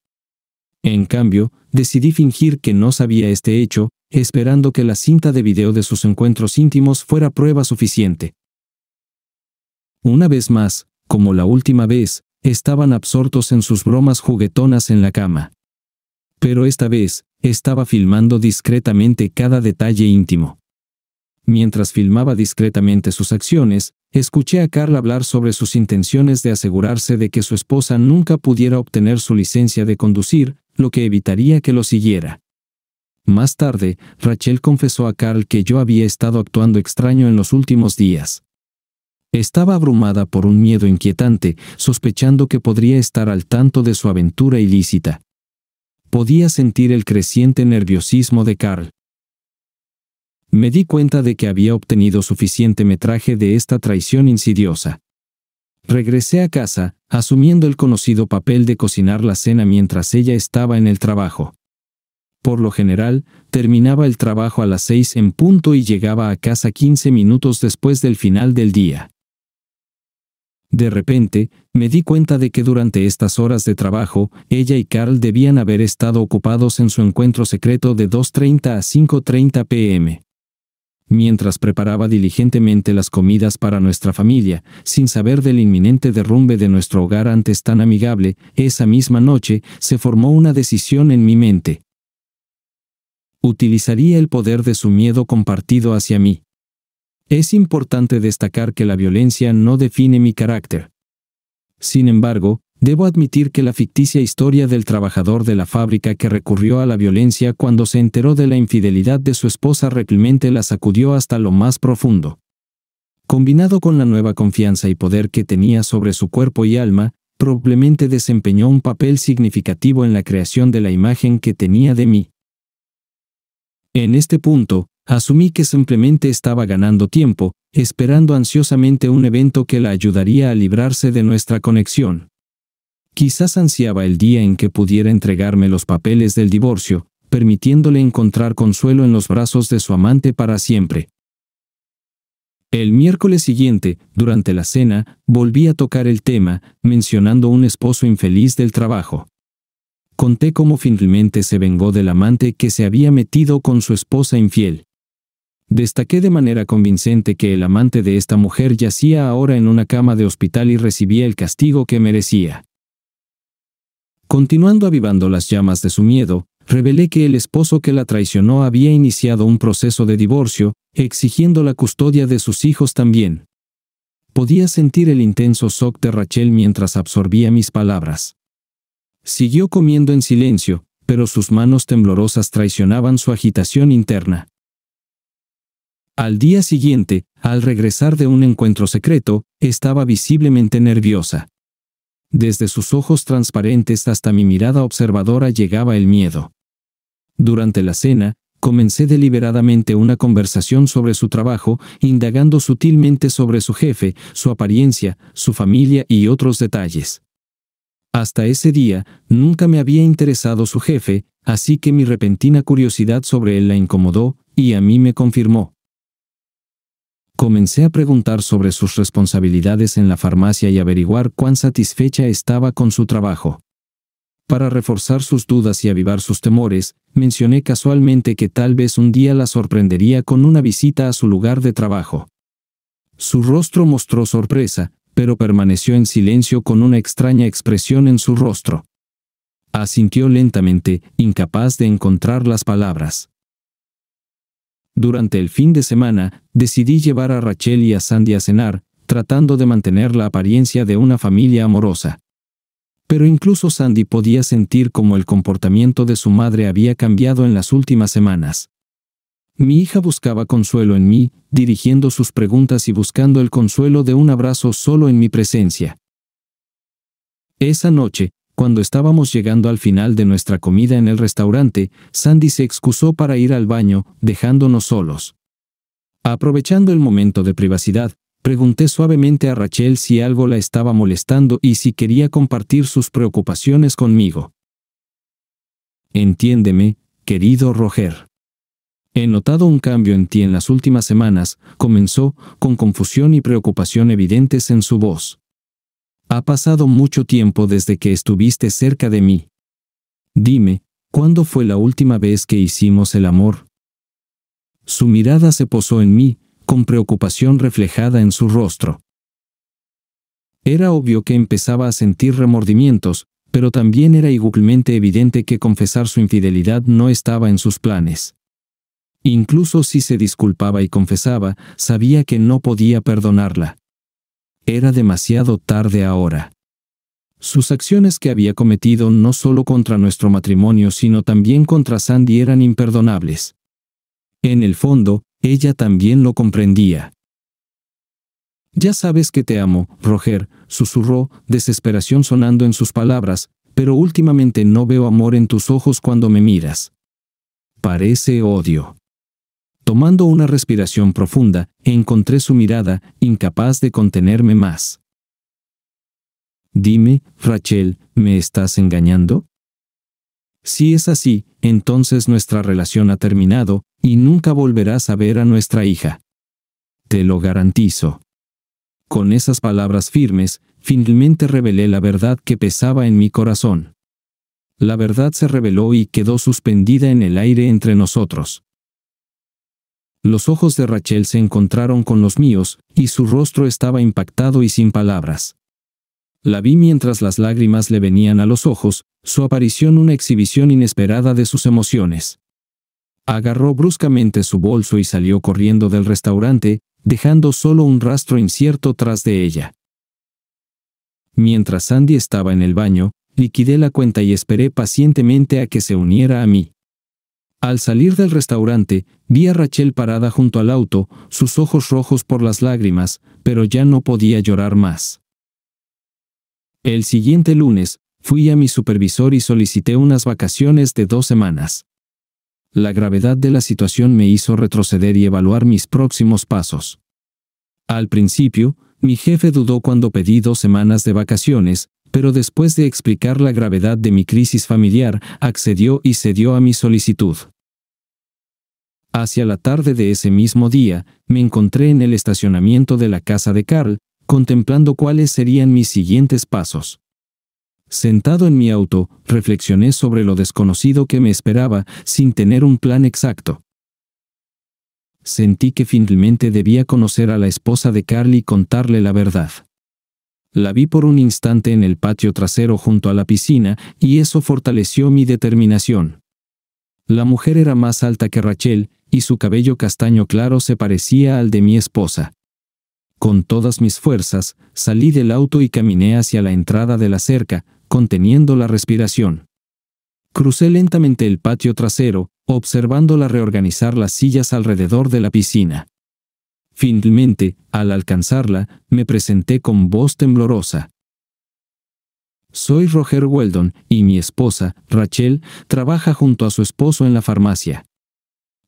En cambio, decidí fingir que no sabía este hecho, esperando que la cinta de video de sus encuentros íntimos fuera prueba suficiente. Una vez más, como la última vez, estaban absortos en sus bromas juguetonas en la cama. Pero esta vez, estaba filmando discretamente cada detalle íntimo. Mientras filmaba discretamente sus acciones, escuché a Carl hablar sobre sus intenciones de asegurarse de que su esposa nunca pudiera obtener su licencia de conducir, lo que evitaría que lo siguiera. Más tarde, Rachel confesó a Carl que yo había estado actuando extraño en los últimos días. Estaba abrumada por un miedo inquietante, sospechando que podría estar al tanto de su aventura ilícita podía sentir el creciente nerviosismo de Carl. Me di cuenta de que había obtenido suficiente metraje de esta traición insidiosa. Regresé a casa, asumiendo el conocido papel de cocinar la cena mientras ella estaba en el trabajo. Por lo general, terminaba el trabajo a las seis en punto y llegaba a casa 15 minutos después del final del día. De repente, me di cuenta de que durante estas horas de trabajo, ella y Carl debían haber estado ocupados en su encuentro secreto de 2.30 a 5.30 pm. Mientras preparaba diligentemente las comidas para nuestra familia, sin saber del inminente derrumbe de nuestro hogar antes tan amigable, esa misma noche se formó una decisión en mi mente. Utilizaría el poder de su miedo compartido hacia mí. Es importante destacar que la violencia no define mi carácter. Sin embargo, debo admitir que la ficticia historia del trabajador de la fábrica que recurrió a la violencia cuando se enteró de la infidelidad de su esposa realmente la sacudió hasta lo más profundo. Combinado con la nueva confianza y poder que tenía sobre su cuerpo y alma, probablemente desempeñó un papel significativo en la creación de la imagen que tenía de mí. En este punto, Asumí que simplemente estaba ganando tiempo, esperando ansiosamente un evento que la ayudaría a librarse de nuestra conexión. Quizás ansiaba el día en que pudiera entregarme los papeles del divorcio, permitiéndole encontrar consuelo en los brazos de su amante para siempre. El miércoles siguiente, durante la cena, volví a tocar el tema, mencionando un esposo infeliz del trabajo. Conté cómo finalmente se vengó del amante que se había metido con su esposa infiel. Destaqué de manera convincente que el amante de esta mujer yacía ahora en una cama de hospital y recibía el castigo que merecía. Continuando avivando las llamas de su miedo, revelé que el esposo que la traicionó había iniciado un proceso de divorcio, exigiendo la custodia de sus hijos también. Podía sentir el intenso shock de Rachel mientras absorbía mis palabras. Siguió comiendo en silencio, pero sus manos temblorosas traicionaban su agitación interna. Al día siguiente, al regresar de un encuentro secreto, estaba visiblemente nerviosa. Desde sus ojos transparentes hasta mi mirada observadora llegaba el miedo. Durante la cena, comencé deliberadamente una conversación sobre su trabajo, indagando sutilmente sobre su jefe, su apariencia, su familia y otros detalles. Hasta ese día, nunca me había interesado su jefe, así que mi repentina curiosidad sobre él la incomodó, y a mí me confirmó. Comencé a preguntar sobre sus responsabilidades en la farmacia y averiguar cuán satisfecha estaba con su trabajo. Para reforzar sus dudas y avivar sus temores, mencioné casualmente que tal vez un día la sorprendería con una visita a su lugar de trabajo. Su rostro mostró sorpresa, pero permaneció en silencio con una extraña expresión en su rostro. Asintió lentamente, incapaz de encontrar las palabras. Durante el fin de semana, decidí llevar a Rachel y a Sandy a cenar, tratando de mantener la apariencia de una familia amorosa. Pero incluso Sandy podía sentir cómo el comportamiento de su madre había cambiado en las últimas semanas. Mi hija buscaba consuelo en mí, dirigiendo sus preguntas y buscando el consuelo de un abrazo solo en mi presencia. Esa noche, cuando estábamos llegando al final de nuestra comida en el restaurante, Sandy se excusó para ir al baño, dejándonos solos. Aprovechando el momento de privacidad, pregunté suavemente a Rachel si algo la estaba molestando y si quería compartir sus preocupaciones conmigo. Entiéndeme, querido Roger. He notado un cambio en ti en las últimas semanas, comenzó, con confusión y preocupación evidentes en su voz. Ha pasado mucho tiempo desde que estuviste cerca de mí. Dime, ¿cuándo fue la última vez que hicimos el amor? Su mirada se posó en mí, con preocupación reflejada en su rostro. Era obvio que empezaba a sentir remordimientos, pero también era igualmente evidente que confesar su infidelidad no estaba en sus planes. Incluso si se disculpaba y confesaba, sabía que no podía perdonarla. Era demasiado tarde ahora. Sus acciones que había cometido no solo contra nuestro matrimonio, sino también contra Sandy eran imperdonables. En el fondo, ella también lo comprendía. Ya sabes que te amo, Roger, susurró, desesperación sonando en sus palabras, pero últimamente no veo amor en tus ojos cuando me miras. Parece odio. Tomando una respiración profunda, encontré su mirada, incapaz de contenerme más. Dime, Rachel, ¿me estás engañando? Si es así, entonces nuestra relación ha terminado, y nunca volverás a ver a nuestra hija. Te lo garantizo. Con esas palabras firmes, finalmente revelé la verdad que pesaba en mi corazón. La verdad se reveló y quedó suspendida en el aire entre nosotros. Los ojos de Rachel se encontraron con los míos, y su rostro estaba impactado y sin palabras. La vi mientras las lágrimas le venían a los ojos, su aparición una exhibición inesperada de sus emociones. Agarró bruscamente su bolso y salió corriendo del restaurante, dejando solo un rastro incierto tras de ella. Mientras Sandy estaba en el baño, liquidé la cuenta y esperé pacientemente a que se uniera a mí. Al salir del restaurante, vi a Rachel parada junto al auto, sus ojos rojos por las lágrimas, pero ya no podía llorar más. El siguiente lunes, fui a mi supervisor y solicité unas vacaciones de dos semanas. La gravedad de la situación me hizo retroceder y evaluar mis próximos pasos. Al principio, mi jefe dudó cuando pedí dos semanas de vacaciones, pero después de explicar la gravedad de mi crisis familiar, accedió y cedió a mi solicitud. Hacia la tarde de ese mismo día, me encontré en el estacionamiento de la casa de Carl, contemplando cuáles serían mis siguientes pasos. Sentado en mi auto, reflexioné sobre lo desconocido que me esperaba, sin tener un plan exacto. Sentí que finalmente debía conocer a la esposa de Carl y contarle la verdad. La vi por un instante en el patio trasero junto a la piscina y eso fortaleció mi determinación. La mujer era más alta que Rachel y su cabello castaño claro se parecía al de mi esposa. Con todas mis fuerzas, salí del auto y caminé hacia la entrada de la cerca, conteniendo la respiración. Crucé lentamente el patio trasero, observándola reorganizar las sillas alrededor de la piscina. Finalmente, al alcanzarla, me presenté con voz temblorosa. Soy Roger Weldon y mi esposa, Rachel, trabaja junto a su esposo en la farmacia.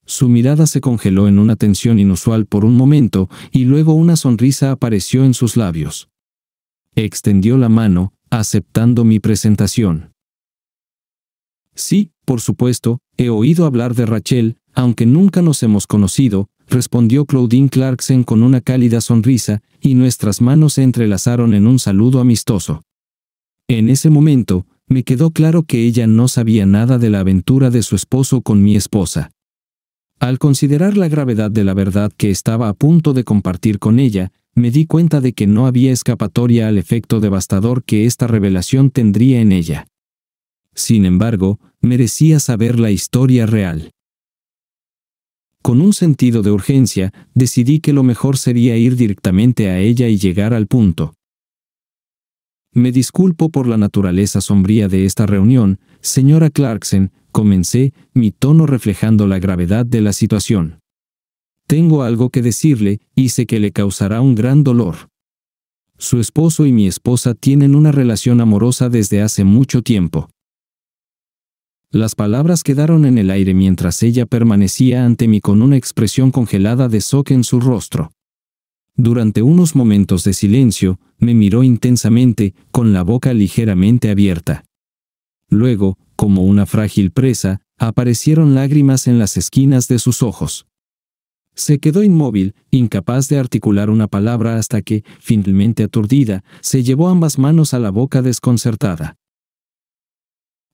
Su mirada se congeló en una tensión inusual por un momento y luego una sonrisa apareció en sus labios. Extendió la mano, aceptando mi presentación. Sí, por supuesto, he oído hablar de Rachel, aunque nunca nos hemos conocido, respondió Claudine Clarkson con una cálida sonrisa, y nuestras manos se entrelazaron en un saludo amistoso. En ese momento, me quedó claro que ella no sabía nada de la aventura de su esposo con mi esposa. Al considerar la gravedad de la verdad que estaba a punto de compartir con ella, me di cuenta de que no había escapatoria al efecto devastador que esta revelación tendría en ella. Sin embargo, merecía saber la historia real. Con un sentido de urgencia, decidí que lo mejor sería ir directamente a ella y llegar al punto. Me disculpo por la naturaleza sombría de esta reunión, señora Clarkson, comencé, mi tono reflejando la gravedad de la situación. Tengo algo que decirle, y sé que le causará un gran dolor. Su esposo y mi esposa tienen una relación amorosa desde hace mucho tiempo. Las palabras quedaron en el aire mientras ella permanecía ante mí con una expresión congelada de shock en su rostro. Durante unos momentos de silencio, me miró intensamente, con la boca ligeramente abierta. Luego, como una frágil presa, aparecieron lágrimas en las esquinas de sus ojos. Se quedó inmóvil, incapaz de articular una palabra hasta que, finalmente aturdida, se llevó ambas manos a la boca desconcertada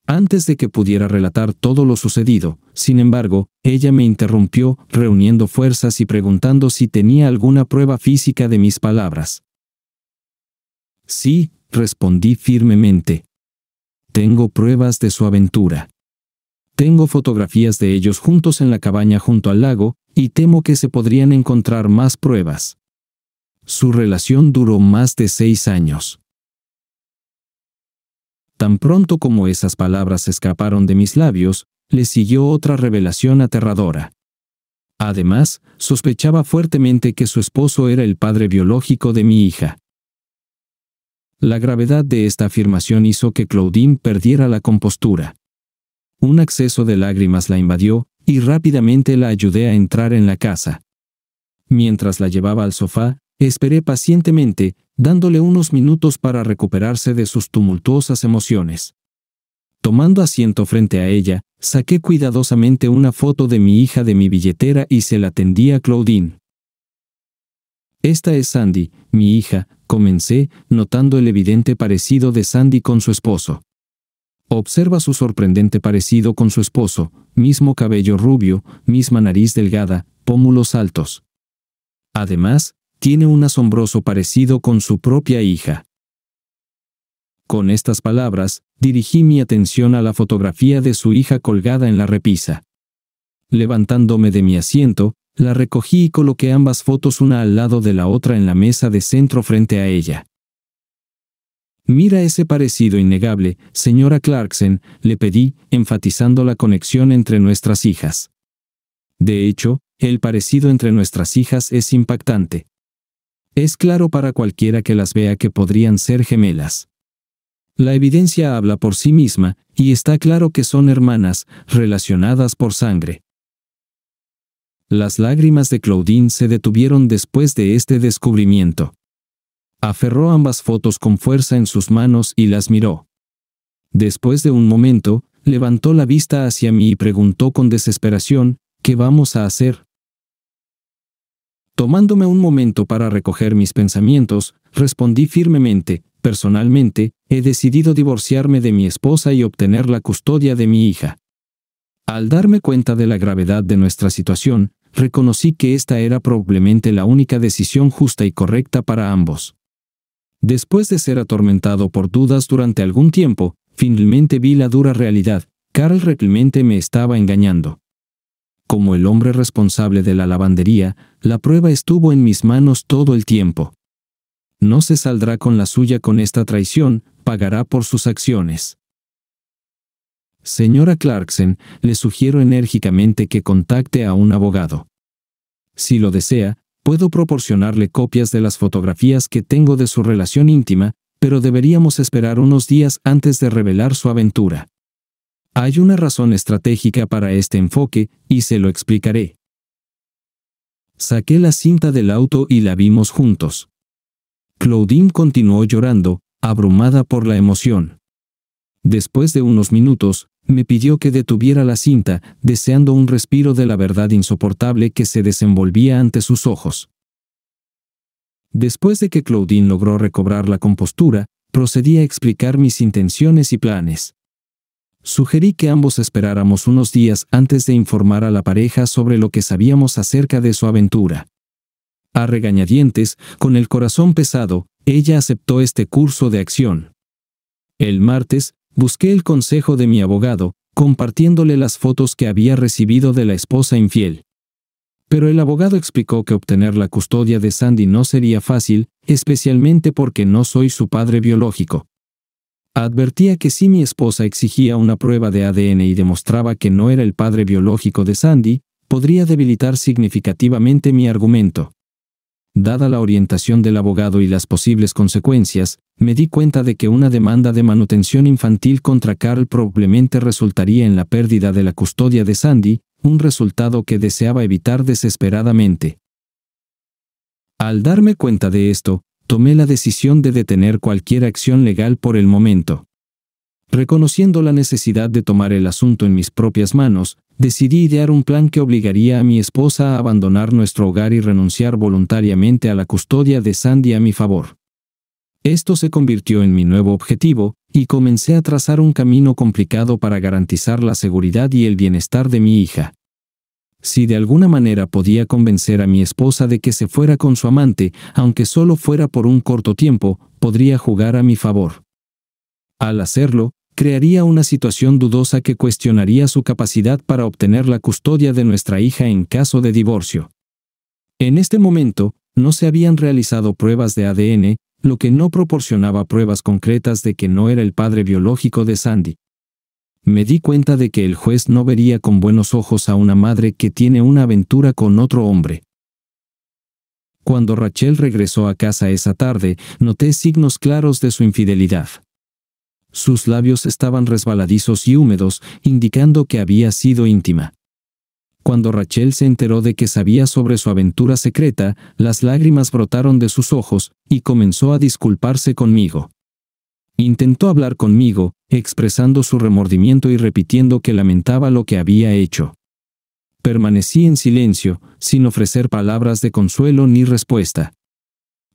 antes de que pudiera relatar todo lo sucedido, sin embargo, ella me interrumpió, reuniendo fuerzas y preguntando si tenía alguna prueba física de mis palabras. Sí, respondí firmemente. Tengo pruebas de su aventura. Tengo fotografías de ellos juntos en la cabaña junto al lago, y temo que se podrían encontrar más pruebas. Su relación duró más de seis años. Tan pronto como esas palabras escaparon de mis labios, le siguió otra revelación aterradora. Además, sospechaba fuertemente que su esposo era el padre biológico de mi hija. La gravedad de esta afirmación hizo que Claudine perdiera la compostura. Un acceso de lágrimas la invadió, y rápidamente la ayudé a entrar en la casa. Mientras la llevaba al sofá, Esperé pacientemente, dándole unos minutos para recuperarse de sus tumultuosas emociones. Tomando asiento frente a ella, saqué cuidadosamente una foto de mi hija de mi billetera y se la tendí a Claudine. Esta es Sandy, mi hija, comencé, notando el evidente parecido de Sandy con su esposo. Observa su sorprendente parecido con su esposo, mismo cabello rubio, misma nariz delgada, pómulos altos. Además, tiene un asombroso parecido con su propia hija. Con estas palabras, dirigí mi atención a la fotografía de su hija colgada en la repisa. Levantándome de mi asiento, la recogí y coloqué ambas fotos una al lado de la otra en la mesa de centro frente a ella. Mira ese parecido innegable, señora Clarkson, le pedí, enfatizando la conexión entre nuestras hijas. De hecho, el parecido entre nuestras hijas es impactante. Es claro para cualquiera que las vea que podrían ser gemelas. La evidencia habla por sí misma, y está claro que son hermanas, relacionadas por sangre. Las lágrimas de Claudine se detuvieron después de este descubrimiento. Aferró ambas fotos con fuerza en sus manos y las miró. Después de un momento, levantó la vista hacia mí y preguntó con desesperación, ¿qué vamos a hacer? Tomándome un momento para recoger mis pensamientos, respondí firmemente, personalmente, he decidido divorciarme de mi esposa y obtener la custodia de mi hija. Al darme cuenta de la gravedad de nuestra situación, reconocí que esta era probablemente la única decisión justa y correcta para ambos. Después de ser atormentado por dudas durante algún tiempo, finalmente vi la dura realidad, Carl realmente me estaba engañando. Como el hombre responsable de la lavandería, la prueba estuvo en mis manos todo el tiempo. No se saldrá con la suya con esta traición, pagará por sus acciones. Señora Clarkson, le sugiero enérgicamente que contacte a un abogado. Si lo desea, puedo proporcionarle copias de las fotografías que tengo de su relación íntima, pero deberíamos esperar unos días antes de revelar su aventura. Hay una razón estratégica para este enfoque, y se lo explicaré. Saqué la cinta del auto y la vimos juntos. Claudine continuó llorando, abrumada por la emoción. Después de unos minutos, me pidió que detuviera la cinta, deseando un respiro de la verdad insoportable que se desenvolvía ante sus ojos. Después de que Claudine logró recobrar la compostura, procedí a explicar mis intenciones y planes. Sugerí que ambos esperáramos unos días antes de informar a la pareja sobre lo que sabíamos acerca de su aventura. A regañadientes, con el corazón pesado, ella aceptó este curso de acción. El martes, busqué el consejo de mi abogado, compartiéndole las fotos que había recibido de la esposa infiel. Pero el abogado explicó que obtener la custodia de Sandy no sería fácil, especialmente porque no soy su padre biológico. Advertía que si mi esposa exigía una prueba de ADN y demostraba que no era el padre biológico de Sandy, podría debilitar significativamente mi argumento. Dada la orientación del abogado y las posibles consecuencias, me di cuenta de que una demanda de manutención infantil contra Carl probablemente resultaría en la pérdida de la custodia de Sandy, un resultado que deseaba evitar desesperadamente. Al darme cuenta de esto, tomé la decisión de detener cualquier acción legal por el momento. Reconociendo la necesidad de tomar el asunto en mis propias manos, decidí idear un plan que obligaría a mi esposa a abandonar nuestro hogar y renunciar voluntariamente a la custodia de Sandy a mi favor. Esto se convirtió en mi nuevo objetivo, y comencé a trazar un camino complicado para garantizar la seguridad y el bienestar de mi hija. Si de alguna manera podía convencer a mi esposa de que se fuera con su amante, aunque solo fuera por un corto tiempo, podría jugar a mi favor. Al hacerlo, crearía una situación dudosa que cuestionaría su capacidad para obtener la custodia de nuestra hija en caso de divorcio. En este momento, no se habían realizado pruebas de ADN, lo que no proporcionaba pruebas concretas de que no era el padre biológico de Sandy me di cuenta de que el juez no vería con buenos ojos a una madre que tiene una aventura con otro hombre. Cuando Rachel regresó a casa esa tarde, noté signos claros de su infidelidad. Sus labios estaban resbaladizos y húmedos, indicando que había sido íntima. Cuando Rachel se enteró de que sabía sobre su aventura secreta, las lágrimas brotaron de sus ojos, y comenzó a disculparse conmigo. Intentó hablar conmigo, expresando su remordimiento y repitiendo que lamentaba lo que había hecho. Permanecí en silencio, sin ofrecer palabras de consuelo ni respuesta.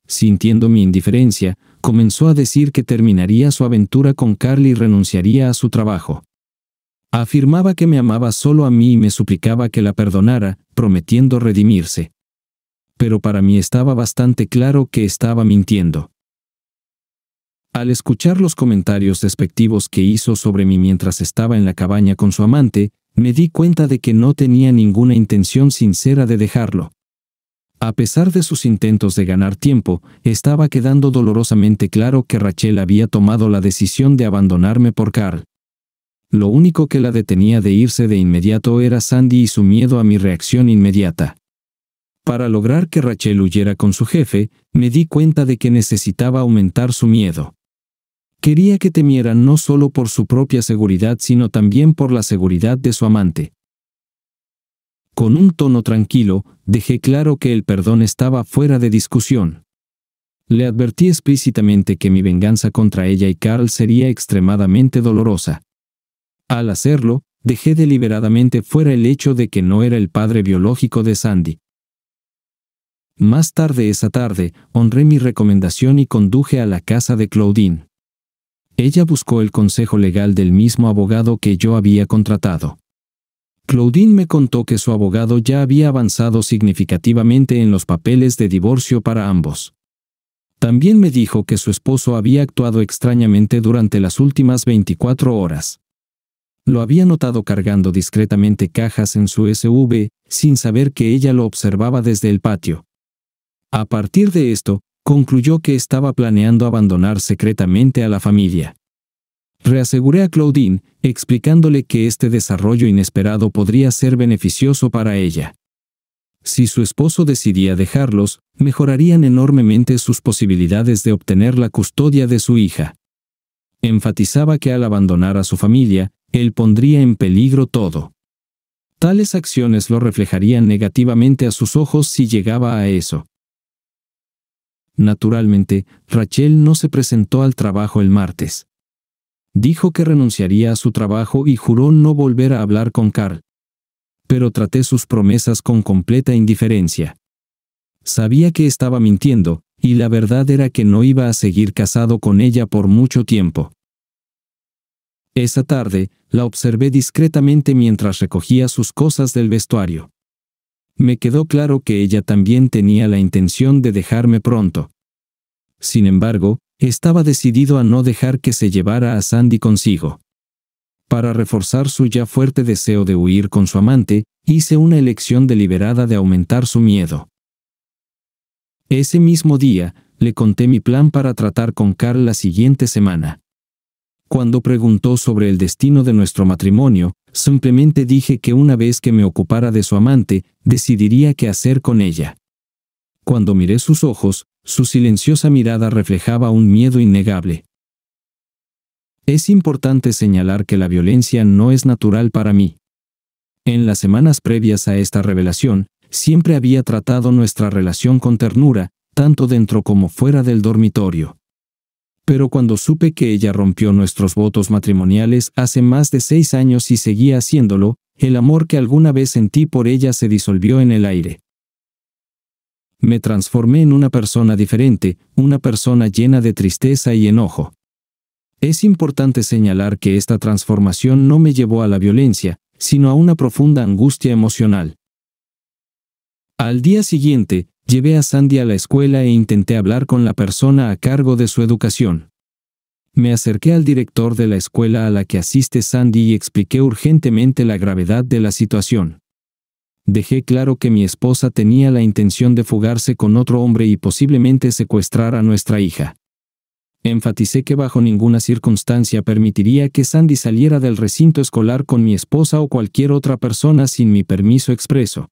Sintiendo mi indiferencia, comenzó a decir que terminaría su aventura con Carly y renunciaría a su trabajo. Afirmaba que me amaba solo a mí y me suplicaba que la perdonara, prometiendo redimirse. Pero para mí estaba bastante claro que estaba mintiendo. Al escuchar los comentarios despectivos que hizo sobre mí mientras estaba en la cabaña con su amante, me di cuenta de que no tenía ninguna intención sincera de dejarlo. A pesar de sus intentos de ganar tiempo, estaba quedando dolorosamente claro que Rachel había tomado la decisión de abandonarme por Carl. Lo único que la detenía de irse de inmediato era Sandy y su miedo a mi reacción inmediata. Para lograr que Rachel huyera con su jefe, me di cuenta de que necesitaba aumentar su miedo. Quería que temiera no solo por su propia seguridad, sino también por la seguridad de su amante. Con un tono tranquilo, dejé claro que el perdón estaba fuera de discusión. Le advertí explícitamente que mi venganza contra ella y Carl sería extremadamente dolorosa. Al hacerlo, dejé deliberadamente fuera el hecho de que no era el padre biológico de Sandy. Más tarde esa tarde, honré mi recomendación y conduje a la casa de Claudine. Ella buscó el consejo legal del mismo abogado que yo había contratado. Claudine me contó que su abogado ya había avanzado significativamente en los papeles de divorcio para ambos. También me dijo que su esposo había actuado extrañamente durante las últimas 24 horas. Lo había notado cargando discretamente cajas en su SUV, sin saber que ella lo observaba desde el patio. A partir de esto, Concluyó que estaba planeando abandonar secretamente a la familia. Reaseguré a Claudine, explicándole que este desarrollo inesperado podría ser beneficioso para ella. Si su esposo decidía dejarlos, mejorarían enormemente sus posibilidades de obtener la custodia de su hija. Enfatizaba que al abandonar a su familia, él pondría en peligro todo. Tales acciones lo reflejarían negativamente a sus ojos si llegaba a eso. Naturalmente, Rachel no se presentó al trabajo el martes. Dijo que renunciaría a su trabajo y juró no volver a hablar con Carl. Pero traté sus promesas con completa indiferencia. Sabía que estaba mintiendo, y la verdad era que no iba a seguir casado con ella por mucho tiempo. Esa tarde, la observé discretamente mientras recogía sus cosas del vestuario. Me quedó claro que ella también tenía la intención de dejarme pronto. Sin embargo, estaba decidido a no dejar que se llevara a Sandy consigo. Para reforzar su ya fuerte deseo de huir con su amante, hice una elección deliberada de aumentar su miedo. Ese mismo día, le conté mi plan para tratar con Carl la siguiente semana. Cuando preguntó sobre el destino de nuestro matrimonio, Simplemente dije que una vez que me ocupara de su amante, decidiría qué hacer con ella. Cuando miré sus ojos, su silenciosa mirada reflejaba un miedo innegable. Es importante señalar que la violencia no es natural para mí. En las semanas previas a esta revelación, siempre había tratado nuestra relación con ternura, tanto dentro como fuera del dormitorio pero cuando supe que ella rompió nuestros votos matrimoniales hace más de seis años y seguía haciéndolo, el amor que alguna vez sentí por ella se disolvió en el aire. Me transformé en una persona diferente, una persona llena de tristeza y enojo. Es importante señalar que esta transformación no me llevó a la violencia, sino a una profunda angustia emocional. Al día siguiente, Llevé a Sandy a la escuela e intenté hablar con la persona a cargo de su educación. Me acerqué al director de la escuela a la que asiste Sandy y expliqué urgentemente la gravedad de la situación. Dejé claro que mi esposa tenía la intención de fugarse con otro hombre y posiblemente secuestrar a nuestra hija. Enfaticé que bajo ninguna circunstancia permitiría que Sandy saliera del recinto escolar con mi esposa o cualquier otra persona sin mi permiso expreso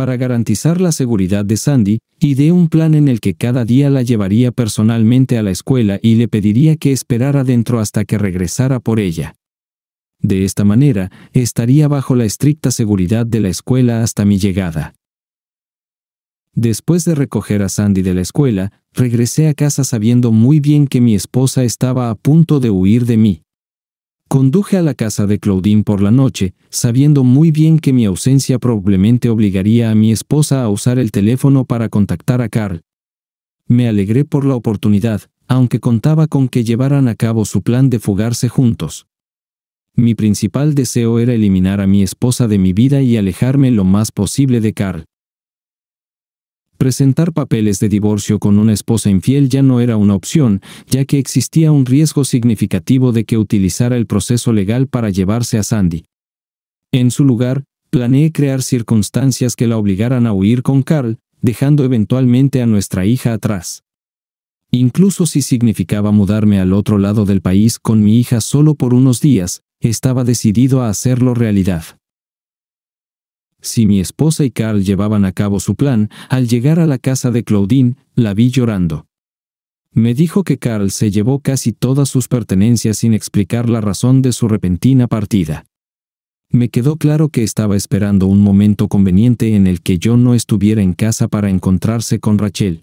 para garantizar la seguridad de Sandy, y de un plan en el que cada día la llevaría personalmente a la escuela y le pediría que esperara dentro hasta que regresara por ella. De esta manera, estaría bajo la estricta seguridad de la escuela hasta mi llegada. Después de recoger a Sandy de la escuela, regresé a casa sabiendo muy bien que mi esposa estaba a punto de huir de mí. Conduje a la casa de Claudine por la noche, sabiendo muy bien que mi ausencia probablemente obligaría a mi esposa a usar el teléfono para contactar a Carl. Me alegré por la oportunidad, aunque contaba con que llevaran a cabo su plan de fugarse juntos. Mi principal deseo era eliminar a mi esposa de mi vida y alejarme lo más posible de Carl. Presentar papeles de divorcio con una esposa infiel ya no era una opción, ya que existía un riesgo significativo de que utilizara el proceso legal para llevarse a Sandy. En su lugar, planeé crear circunstancias que la obligaran a huir con Carl, dejando eventualmente a nuestra hija atrás. Incluso si significaba mudarme al otro lado del país con mi hija solo por unos días, estaba decidido a hacerlo realidad. Si mi esposa y Carl llevaban a cabo su plan, al llegar a la casa de Claudine, la vi llorando. Me dijo que Carl se llevó casi todas sus pertenencias sin explicar la razón de su repentina partida. Me quedó claro que estaba esperando un momento conveniente en el que yo no estuviera en casa para encontrarse con Rachel.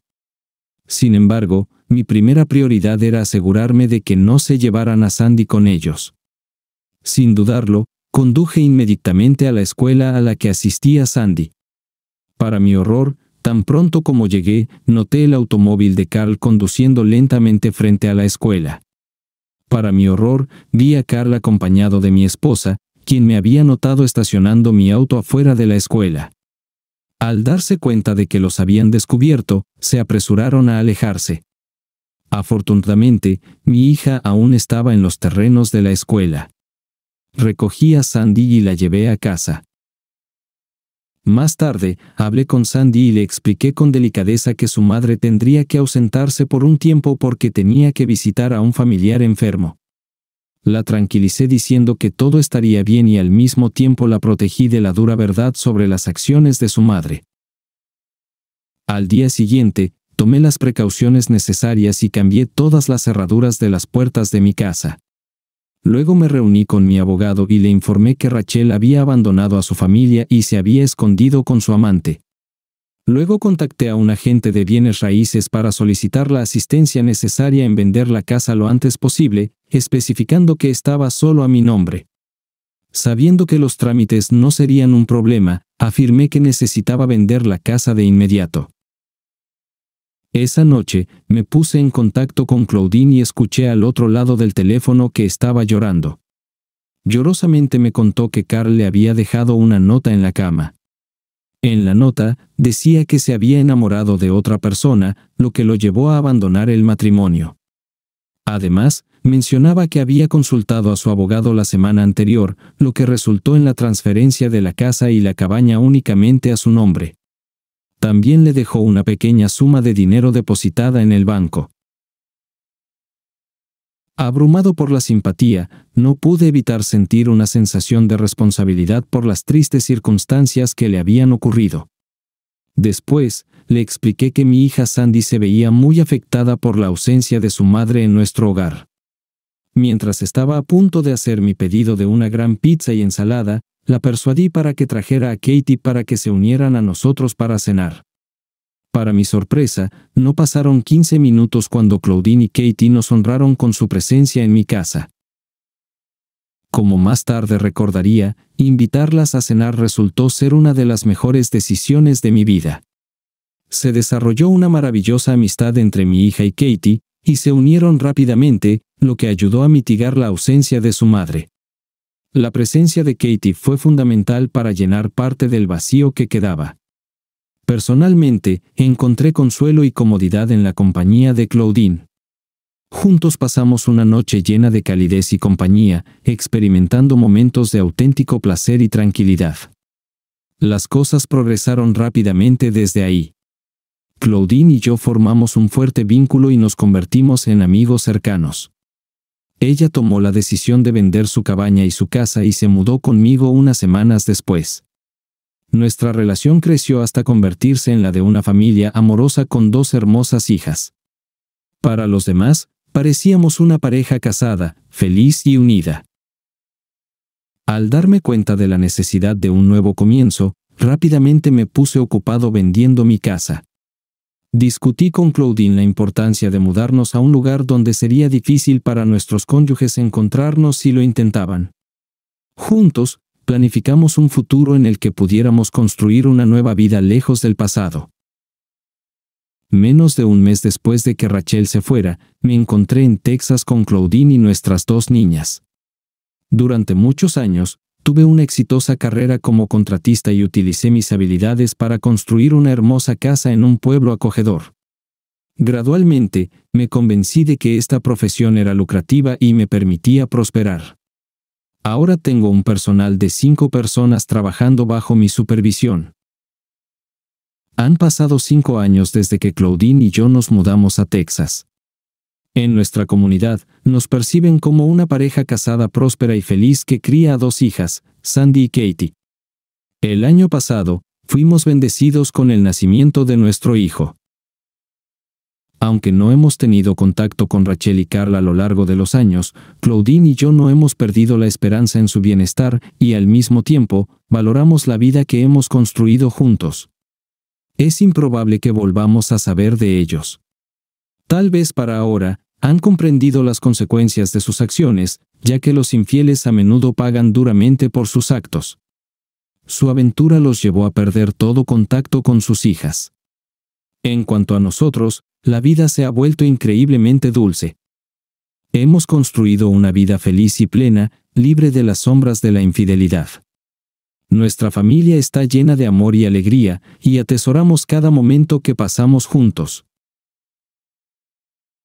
Sin embargo, mi primera prioridad era asegurarme de que no se llevaran a Sandy con ellos. Sin dudarlo, conduje inmediatamente a la escuela a la que asistía Sandy. Para mi horror, tan pronto como llegué, noté el automóvil de Carl conduciendo lentamente frente a la escuela. Para mi horror, vi a Carl acompañado de mi esposa, quien me había notado estacionando mi auto afuera de la escuela. Al darse cuenta de que los habían descubierto, se apresuraron a alejarse. Afortunadamente, mi hija aún estaba en los terrenos de la escuela. Recogí a Sandy y la llevé a casa. Más tarde, hablé con Sandy y le expliqué con delicadeza que su madre tendría que ausentarse por un tiempo porque tenía que visitar a un familiar enfermo. La tranquilicé diciendo que todo estaría bien y al mismo tiempo la protegí de la dura verdad sobre las acciones de su madre. Al día siguiente, tomé las precauciones necesarias y cambié todas las cerraduras de las puertas de mi casa. Luego me reuní con mi abogado y le informé que Rachel había abandonado a su familia y se había escondido con su amante. Luego contacté a un agente de bienes raíces para solicitar la asistencia necesaria en vender la casa lo antes posible, especificando que estaba solo a mi nombre. Sabiendo que los trámites no serían un problema, afirmé que necesitaba vender la casa de inmediato. Esa noche, me puse en contacto con Claudine y escuché al otro lado del teléfono que estaba llorando. Llorosamente me contó que Carl le había dejado una nota en la cama. En la nota, decía que se había enamorado de otra persona, lo que lo llevó a abandonar el matrimonio. Además, mencionaba que había consultado a su abogado la semana anterior, lo que resultó en la transferencia de la casa y la cabaña únicamente a su nombre. También le dejó una pequeña suma de dinero depositada en el banco. Abrumado por la simpatía, no pude evitar sentir una sensación de responsabilidad por las tristes circunstancias que le habían ocurrido. Después, le expliqué que mi hija Sandy se veía muy afectada por la ausencia de su madre en nuestro hogar. Mientras estaba a punto de hacer mi pedido de una gran pizza y ensalada, la persuadí para que trajera a Katie para que se unieran a nosotros para cenar. Para mi sorpresa, no pasaron 15 minutos cuando Claudine y Katie nos honraron con su presencia en mi casa. Como más tarde recordaría, invitarlas a cenar resultó ser una de las mejores decisiones de mi vida. Se desarrolló una maravillosa amistad entre mi hija y Katie, y se unieron rápidamente, lo que ayudó a mitigar la ausencia de su madre. La presencia de Katie fue fundamental para llenar parte del vacío que quedaba. Personalmente, encontré consuelo y comodidad en la compañía de Claudine. Juntos pasamos una noche llena de calidez y compañía, experimentando momentos de auténtico placer y tranquilidad. Las cosas progresaron rápidamente desde ahí. Claudine y yo formamos un fuerte vínculo y nos convertimos en amigos cercanos. Ella tomó la decisión de vender su cabaña y su casa y se mudó conmigo unas semanas después. Nuestra relación creció hasta convertirse en la de una familia amorosa con dos hermosas hijas. Para los demás, parecíamos una pareja casada, feliz y unida. Al darme cuenta de la necesidad de un nuevo comienzo, rápidamente me puse ocupado vendiendo mi casa. Discutí con Claudine la importancia de mudarnos a un lugar donde sería difícil para nuestros cónyuges encontrarnos si lo intentaban. Juntos, planificamos un futuro en el que pudiéramos construir una nueva vida lejos del pasado. Menos de un mes después de que Rachel se fuera, me encontré en Texas con Claudine y nuestras dos niñas. Durante muchos años, Tuve una exitosa carrera como contratista y utilicé mis habilidades para construir una hermosa casa en un pueblo acogedor. Gradualmente, me convencí de que esta profesión era lucrativa y me permitía prosperar. Ahora tengo un personal de cinco personas trabajando bajo mi supervisión. Han pasado cinco años desde que Claudine y yo nos mudamos a Texas. En nuestra comunidad, nos perciben como una pareja casada próspera y feliz que cría a dos hijas, Sandy y Katie. El año pasado, fuimos bendecidos con el nacimiento de nuestro hijo. Aunque no hemos tenido contacto con Rachel y Carla a lo largo de los años, Claudine y yo no hemos perdido la esperanza en su bienestar y al mismo tiempo, valoramos la vida que hemos construido juntos. Es improbable que volvamos a saber de ellos. Tal vez para ahora, han comprendido las consecuencias de sus acciones, ya que los infieles a menudo pagan duramente por sus actos. Su aventura los llevó a perder todo contacto con sus hijas. En cuanto a nosotros, la vida se ha vuelto increíblemente dulce. Hemos construido una vida feliz y plena, libre de las sombras de la infidelidad. Nuestra familia está llena de amor y alegría, y atesoramos cada momento que pasamos juntos.